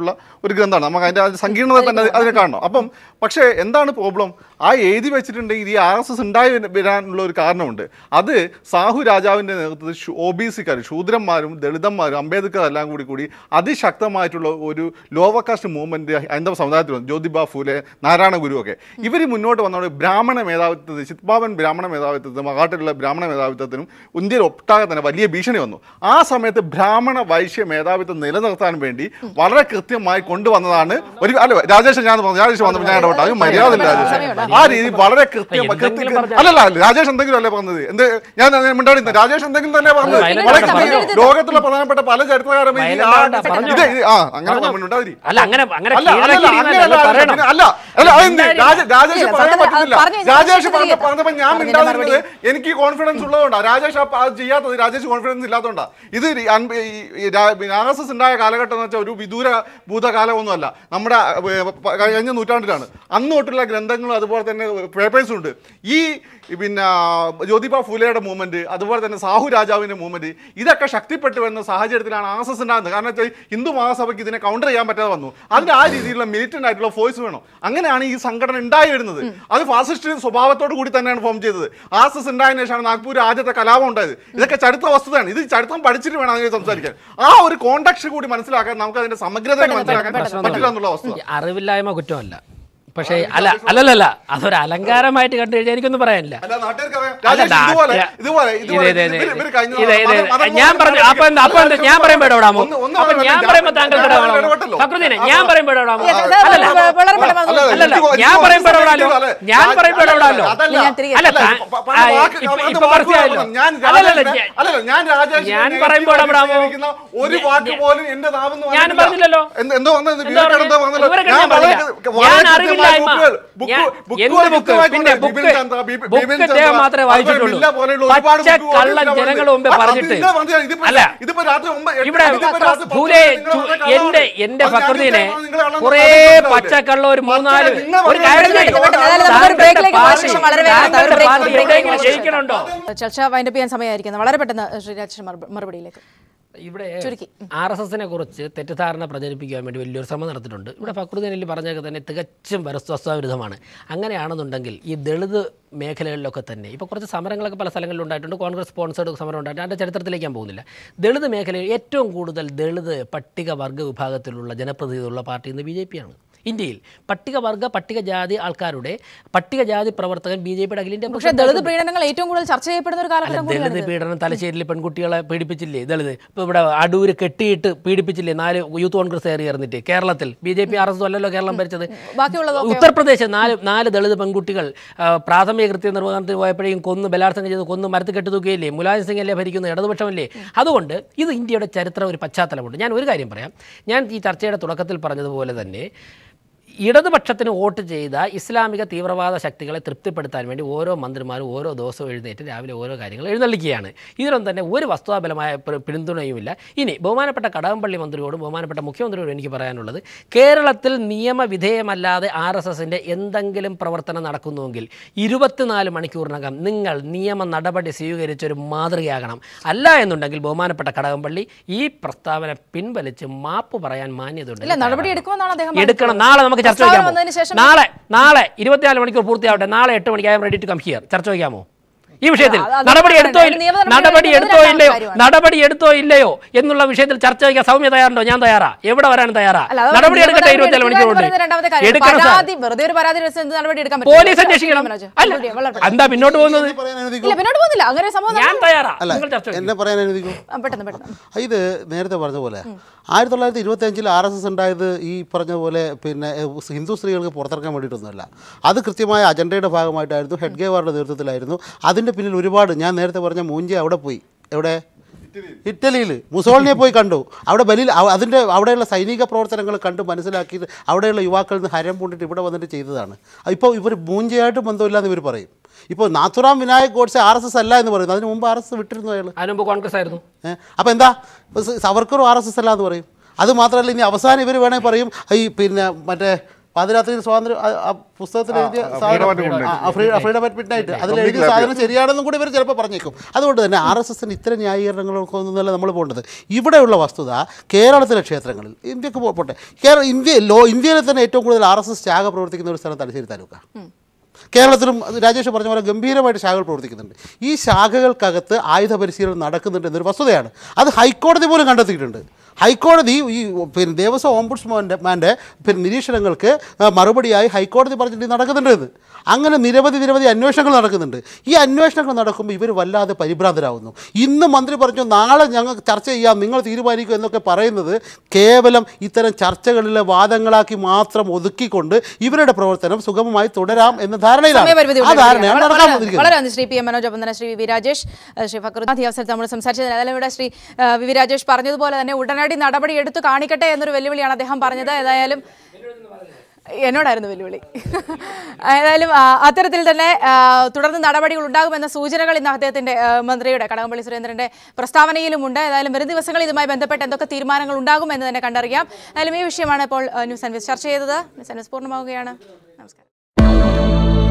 ഉള്ള ഒരു ഗ്രന്ഥമാണ് നമുക്ക് അതിൻ്റെ സങ്കീർണത തന്നെ അതിനെ കാണണം അപ്പം പക്ഷേ എന്താണ് പ്രോബ്ലം ആ എഴുതി വെച്ചിട്ടുണ്ടെങ്കിൽ ഈ ആർ എസ് എസ് ഉണ്ടായി വരാനുള്ള ഒരു കാരണമുണ്ട് അത് സാഹു രാജാവിൻ്റെ നേതൃത്വത്തിൽ ഒ ശൂദ്രന്മാരും ദളിതന്മാരും അംബേദ്കർ എല്ലാം കൂടി കൂടി അതിശക്തമായിട്ടുള്ള ഒരു ലോവർ കാസ്റ്റ് മൂവ്മെൻറ്റ് ഹൈന്ദവ സമുദായത്തിൽ വന്നു ജ്യോതിബ ഫൂലെ നാരായണ ഗുരു ഒക്കെ ഇവർ മുന്നോട്ട് വന്നതോടെ ബ്രാഹ്മണ മേധാവിത്വത്തിൽ ചിത്ഭാവൻ ബ്രാഹ്മണ മേധാവിത്വത്തിനും മഹാട്ടിലുള്ള ബ്രാഹ്മണ മേധാവിത്വത്തിനും ഇന്ത്യയിൽ ഒട്ടാകെ തന്നെ വലിയ ഭീഷണി വന്നു ആ സമയത്ത് ബ്രാഹ്മണ വൈശ്യ മേധാവിത്വം നിലനിർത്താൻ വേണ്ടി വളരെ കൃത്യമായി കൊണ്ടുവന്നതാണ് ഒരു അല്ല രാജേഷൻ ഞാൻ രാജേഷ് വന്നപ്പോൾ ഞാൻ ഇടപെട്ടു അത് മര്യാദ രാജേഷ് ആ രീതി വളരെ കൃത്യമായി അല്ലല്ല രാജേഷ് എന്തെങ്കിലും അല്ലേ പറഞ്ഞത് എന്ത് ഞാൻ മിണ്ടാടി രാജേഷ് എന്തെങ്കിലും തന്നെ പറഞ്ഞു ലോകത്തിലുള്ള പ്രധാനപ്പെട്ട പല ചരിത്രകാരും ആ അങ്ങനെ അല്ല അങ്ങനെ അങ്ങനെ അല്ല അല്ല രാജേഷ് പറയാൻ പറ്റുന്നില്ല രാജേഷ് പറഞ്ഞപ്പോ ഞാൻ മിണ്ടാതിരുന്നത് എനിക്ക് കോൺഫിഡൻസ് ഉള്ളതുകൊണ്ടാ രാജേഷ് ചെയ്യാത്തത് രാജേഷ് കോൺഫിഡൻസ് ഇല്ലാത്തതുകൊണ്ടാ ഇത് ആർ എസ് എസ് ഉണ്ടായ കാലഘട്ടം എന്ന് വെച്ചാൽ ഒരു വിദൂര ഭൂതകാലമൊന്നുമല്ല നമ്മുടെ കഴിഞ്ഞ നൂറ്റാണ്ടിലാണ് അന്ന് തൊട്ടുള്ള ഗ്രന്ഥങ്ങളും അതുപോലെ തന്നെ പേപ്പേഴ്സും ഉണ്ട് ഈ പിന്നെ ജ്യോതിബ ഫുലയുടെ മൂവ്മെൻറ്റ് അതുപോലെ തന്നെ സാഹു രാജാവിൻ്റെ മൂവ്മെൻറ്റ് ഇതൊക്കെ ശക്തിപ്പെട്ടു വരുന്ന സാഹചര്യത്തിലാണ് ആർ എസ് എസ് ഉണ്ടാകുന്നത് കാരണം വെച്ചാൽ ഹിന്ദു മഹാസഭയ്ക്ക് ഇതിനെ കൗണ്ടർ ചെയ്യാൻ പറ്റാതെ വന്നു അതിന് ആ രീതിയിലുള്ള മിലിറ്റൻ്റ് ആയിട്ടുള്ള ഫോഴ്സ് വേണം അങ്ങനെയാണ് ഈ സംഘടന ഉണ്ടായി വരുന്നത് അത് ഫാസിസ്റ്റ് സ്വഭാവത്തോടു കൂടി തന്നെയാണ് ഫോം ചെയ്തത് ആർ എസ് എസ് ഉണ്ടായതിനു ശേഷമാണ് നാഗ്പൂർ ആദ്യത്തെ കലാപം ഉണ്ടായത് ഇതൊക്കെ ചരിത്ര വസ്തുതയാണ് ഇത് ചരിത്രം പഠിച്ചിട്ട് വേണം അതിനെ സംസാരിക്കാൻ ആ ഒരു കോണ്ടാക്ട് കൂടി മനസ്സിലാക്കാൻ നമുക്ക് അതിന്റെ സമഗ്രത മനസ്സിലാക്കാൻ പറ്റില്ല എന്നുള്ള വസ്തുത അറിവില്ലായ്മ കുറ്റമല്ല പക്ഷേ അല്ല അല്ലല്ലല്ല അതൊരു അലങ്കാരമായിട്ട് കണ്ടു കഴിഞ്ഞാൽ എനിക്കൊന്നും പറയാനില്ല ഞാൻ പറഞ്ഞു അപ്പൊ എന്താ അപ്പൊ എന്താ ഞാൻ പറയുമ്പോ ഇടപെടാമോ ഞാൻ പറയുമ്പോ താങ്കൾക്ക് ഇടപെടാമോ ഞാൻ പറയുമ്പോ അല്ലല്ല ഞാൻ പറയുമ്പോ ഇടപെടാലോ ഞാൻ പറയുമ്പോ ഇടപെടാലോ അല്ല ഇപ്പൊ മനസ്സിലായല്ലോ ഞാൻ പറയുമ്പോ ഇടപെടാമോ ഒരു വാക്ക് പോലും ഞാൻ പറഞ്ഞില്ലല്ലോ എന്തോ ഞാൻ അറിവില്ല മാത്രമേ വായിച്ചിട്ടുള്ളൂ പച്ച കള്ളൻ ജനങ്ങളുടെ മുമ്പേ പറഞ്ഞിട്ട് അല്ല ഇവിടെ ഭൂലെ എന്റെ എന്റെ ഫക്രദീനെ പച്ച കള്ള ഒരു മൂന്നാല് ഒരു കാര്യം ജയിക്കണുണ്ടോ ചർച്ച വൈൻഡപ്പ് ചെയ്യാൻ സമയമായിരിക്കുന്നത് വളരെ പെട്ടെന്ന് ശ്രീരാജ് മറുപടിയിലേക്ക് ഇവിടെ ആർ എസ് എസിനെ കുറിച്ച് തെറ്റിദ്ധാരണ പ്രചരിപ്പിക്കാൻ വേണ്ടി വലിയൊരു ശ്രമം നടത്തിയിട്ടുണ്ട് ഇവിടെ ഫക്രുദ്ദീനിൽ പറഞ്ഞൊക്കെ തന്നെ തികച്ചും പരസ്വസ്വവിരുദ്ധമാണ് അങ്ങനെയാണെന്നുണ്ടെങ്കിൽ ഈ ദളിത് മേഖലകളിലൊക്കെ തന്നെ ഇപ്പോൾ കുറച്ച് സമരങ്ങളൊക്കെ പല സ്ഥലങ്ങളിൽ ഉണ്ടായിട്ടുണ്ട് കോൺഗ്രസ് സ്പോൺസേഡ് സമരം ഉണ്ടായിട്ടുണ്ട് അതിൻ്റെ ചരിത്രത്തിലേക്ക് ഞാൻ പോകുന്നില്ല ദളിത് മേഖലയിൽ ഏറ്റവും കൂടുതൽ ദളിത് പട്ടികവർഗ വിഭാഗത്തിലുള്ള ജനപ്രതിനിധിയുള്ള പാർട്ടി ഇന്ന് ബി ജെ പിയാണ് ഇന്ത്യയിൽ പട്ടികവർഗ പട്ടികജാതി ആൾക്കാരുടെ പട്ടികജാതി പ്രവർത്തകൻ ബി ജെ പിയുടെ പക്ഷേ ദളിത് പീഡനങ്ങൾ ഏറ്റവും കൂടുതൽ ചർച്ച ചെയ്യപ്പെടുന്ന ഒരു കാലഘട്ടം ദളിത് പീഡനം തലശ്ശേരിയിൽ പെൺകുട്ടികളെ പീഡിപ്പിച്ചില്ലേ ദളിത് ഇപ്പോൾ ഇവിടെ അടൂര് കെട്ടിയിട്ട് പീഡിപ്പിച്ചില്ലേ നാല് യൂത്ത് കോൺഗ്രസ് കയറി ഇറന്നിട്ട് കേരളത്തിൽ B J P R S അല്ലല്ലോ കേരളം ഭരിച്ചത് ഉത്തർപ്രദേശ് നാല് നാല് ദളിത് പെൺകുട്ടികൾ പ്രാഥമിക കൃത്യ നിർവഹണത്തിന് പോയപ്പോഴേക്കും കൊന്ന് ബലാത്സംഗം ചെയ്ത് കൊന്ന് മരത്ത് കെട്ടിത്തൂക്കുകയില്ലേ മുലായം സിംഗ് അല്ലേ ഭരിക്കുന്നത് ഇടതുപക്ഷമല്ലേ അതുകൊണ്ട് ഇത് ഇന്ത്യയുടെ ചരിത്ര ഒരു പശ്ചാത്തലമുണ്ട് ഞാൻ ഒരു കാര്യം പറയാം ഞാൻ ഈ ചർച്ചയുടെ തുടക്കത്തിൽ പറഞ്ഞതുപോലെ തന്നെ ഇടതുപക്ഷത്തിന് വോട്ട് ചെയ്ത ഇസ്ലാമിക തീവ്രവാദ ശക്തികളെ തൃപ്തിപ്പെടുത്താൻ വേണ്ടി ഓരോ മന്ത്രിമാരും ഓരോ ദിവസവും എഴുന്നേറ്റ് രാവിലെ ഓരോ കാര്യങ്ങൾ എഴുന്നള്ളിക്കുകയാണ് ഇതിനൊന്നും തന്നെ ഒരു വസ്തുതാബലമായ പിന്തുണയുമില്ല ഇനി ബഹുമാനപ്പെട്ട കടകംപള്ളി മന്ത്രിയോടും ബഹുമാനപ്പെട്ട മുഖ്യമന്ത്രിയോടും എനിക്ക് പറയാനുള്ളത് കേരളത്തിൽ നിയമവിധേയമല്ലാതെ ആർ എസ് എസിൻ്റെ എന്തെങ്കിലും പ്രവർത്തനം നടക്കുന്നുവെങ്കിൽ ഇരുപത്തിനാല് മണിക്കൂറിനകം നിങ്ങൾ നിയമ നടപടി സ്വീകരിച്ചൊരു മാതൃകയാകണം അല്ല എന്നുണ്ടെങ്കിൽ ബഹുമാനപ്പെട്ട കടകംപള്ളി ഈ പ്രസ്താവന പിൻവലിച്ച് മാപ്പ് പറയാൻ മാന്യതയുണ്ട് എടുക്കണം നാളെ നമുക്ക് നമുക്ക് ചർച്ച വയ്ക്കാമോ നാളെ നാളെ ഇരുപത്തിനാല് മണിക്കൂർ പൂർത്തിയാവട്ടെ നാളെ എട്ട് മണിക്ക് I'm ready to come here ചർച്ച വയ്ക്കാമോ ഈ വിഷയത്തിൽ നടപടി എടുത്തോ നടപടി എടുത്തോ ഇല്ലയോ നടപടി എടുത്തോ ഇല്ലയോ എന്നുള്ള വിഷയത്തിൽ ചർച്ച ചെയ്യാൻ സൗമ്യ തയ്യാറുണ്ടോ ഞാൻ തയ്യാറാ എവിടെ വരാനും തയ്യാറാ നടപടി എടുക്കട്ടെ ഇരുപത്തിയേഴ് മണിക്കൂറുണ്ട് പോലീസ് അന്വേഷിക്കണം അല്ല എന്താ പിന്നോട്ട് പോകുന്നത് ഞാൻ തയ്യാറാ ഇത് നേരത്തെ പറഞ്ഞ പോലെ ആയിരത്തി തൊള്ളായിരത്തി ഇരുപത്തഞ്ചിൽ ആർ എസ് എസ് ഉണ്ടായത് ഈ പറഞ്ഞ പോലെ പിന്നെ ഹിന്ദു സ്ത്രീകൾക്ക് പുറത്തിറക്കാൻ വേണ്ടിയിട്ടൊന്നുമല്ല അത് കൃത്യമായ അജണ്ടയുടെ ഭാഗമായിട്ടായിരുന്നു ഹെഡ്ഗേവാറുടെ നേതൃത്വത്തിലായിരുന്നു അതിൻ്റെ പിന്നിൽ ഒരുപാട് ഞാൻ നേരത്തെ പറഞ്ഞ മൂഞ്ചി അവിടെ പോയി എവിടെ ഇറ്റലിയിൽ മുസോളിനെ പോയി കണ്ടു അവിടെ ബലിയിൽ അതിൻ്റെ അവിടെയുള്ള സൈനിക പ്രവർത്തനങ്ങൾ കണ്ട് മനസ്സിലാക്കിയിട്ട് അവിടെയുള്ള യുവാക്കളിൽ നിന്ന് ഹരം പൂണ്ടിട്ട് ഇവിടെ വന്നിട്ട് ചെയ്തതാണ് ഇപ്പോൾ ഇവർ മൂഞ്ചയായിട്ട് ബന്ധമില്ലാന്ന് ഇവർ പറയും ഇപ്പോൾ Nathuram Vinayak Godse R S S അല്ല എന്ന് പറയുന്നത് അതിന് മുമ്പ് ആർ എസ് എസ് വിട്ടിരുന്നു അയാൾ മുമ്പ് കോൺഗ്രസ് ആയിരുന്നു അപ്പോൾ എന്താ സവർക്കറും ആർ എസ് എസ് അല്ല എന്ന് പറയും അത് മാത്രമല്ല ഇനി അവസാനം ഇവർ വേണമെങ്കിൽ പറയും ഈ പിന്നെ മറ്റേ പാതിരാത്രി സ്വാതന്ത്ര്യം പുസ്തകത്തിൽ എഴുതിയ സാധനം ഫ്രീഡം അറ്റ് മിഡ് അതിൽ എഴുതിയ സാധനം ശരിയാണെന്നും കൂടി ഇവർ ചിലപ്പോൾ പറഞ്ഞേക്കും അതുകൊണ്ട് തന്നെ ആർ എസ് എസിന് ഇത്തരം ന്യായീകരണങ്ങളൊക്കെ ഒന്നുമല്ല നമ്മൾ പോകേണ്ടത് ഇവിടെയുള്ള വസ്തുത കേരളത്തിലെ ക്ഷേത്രങ്ങളിൽ ഇന്ത്യക്ക് പോട്ടെ കേരള ഇന്ത്യ ലോ ഇന്ത്യയിലെ തന്നെ ഏറ്റവും കൂടുതൽ ആർ എസ് എസ് ത്യാഗ പ്രവർത്തിക്കുന്ന ഒരു സ്ഥലം തലശ്ശേരി താലൂക്കാണ് കേരളത്തിലും രാജേഷ് പറഞ്ഞ പോലെ ഗംഭീരമായിട്ട് ശാഖകൾ പ്രവർത്തിക്കുന്നുണ്ട് ഈ ശാഖകൾക്കകത്ത് ആയുധ പരിശീലനം നടക്കുന്നുണ്ട് എന്നൊരു വസ്തുതയാണ് അത് ഹൈക്കോടതി പോലും കണ്ടെത്തിയിട്ടുണ്ട് ഹൈക്കോടതി ഈ പിന്നെ ദേവസ്വം ഓംബുഡ്സ്മാൻ്റെ മാൻ്റെ പിന്നെ നിരീക്ഷണങ്ങൾക്ക് മറുപടിയായി ഹൈക്കോടതി പറഞ്ഞിട്ട് ഇത് അങ്ങനെ നിരവധി നിരവധി അന്വേഷണങ്ങൾ നടക്കുന്നുണ്ട് ഈ അന്വേഷണങ്ങൾ നടക്കുമ്പോൾ ഇവർ വല്ലാതെ പരിഭ്രാന്തരാകുന്നു ഇന്ന് മന്ത്രി പറഞ്ഞു നാളെ ഞങ്ങൾ ചർച്ച ചെയ്യാം നിങ്ങൾ തീരുമാനിക്കും എന്നൊക്കെ പറയുന്നത് കേവലം ഇത്തരം ചർച്ചകളിലെ വാദങ്ങളാക്കി മാത്രം ഒതുക്കിക്കൊണ്ട് ഇവരുടെ പ്രവർത്തനം സുഗമമായി തുടരാം എന്ന ധാരണയിലാണ് ആ ശ്രീ പി എം മനോജ് അപ്പം തന്നെ ശ്രീ വി രാജേഷ് ശ്രീ ഫക്രുദ്ദി അവസരത്തിൽ നമ്മൾ സംസാരിച്ചത് ഇവിടെ ശ്രീ വി രാജേഷ് പറഞ്ഞതുപോലെ തന്നെ ഉടനടി നടപടി നടപടി എടുത്തു കാണിക്കട്ടെ എന്നൊരു വെല്ലുവിളിയാണ് അദ്ദേഹം പറഞ്ഞത് ഏതായാലും എന്നോടായിരുന്നു വെല്ലുവിളി ഏതായാലും അത്തരത്തിൽ തന്നെ തുടർന്ന് നടപടികൾ ഉണ്ടാകുമെന്ന സൂചനകൾ ഇന്ന് അദ്ദേഹത്തിന്റെ മന്ത്രിയുടെ കടകംപള്ളി പ്രസ്താവനയിലും പ്രസ്താവനയിലുമുണ്ട് ഏതായാലും വരും ദിവസങ്ങളിൽ ഇതുമായി ബന്ധപ്പെട്ട് എന്തൊക്കെ തീരുമാനങ്ങൾ ഉണ്ടാകും എന്ന് തന്നെ കണ്ടറിയാം ഏതായാലും ഈ വിഷയമാണ് ഇപ്പോൾ ന്യൂസ് അൻവീസ് ചർച്ച ചെയ്തത് ന്യൂസ് അൻവീസ് പൂർണ്ണമാവുകയാണ് നമസ്കാരം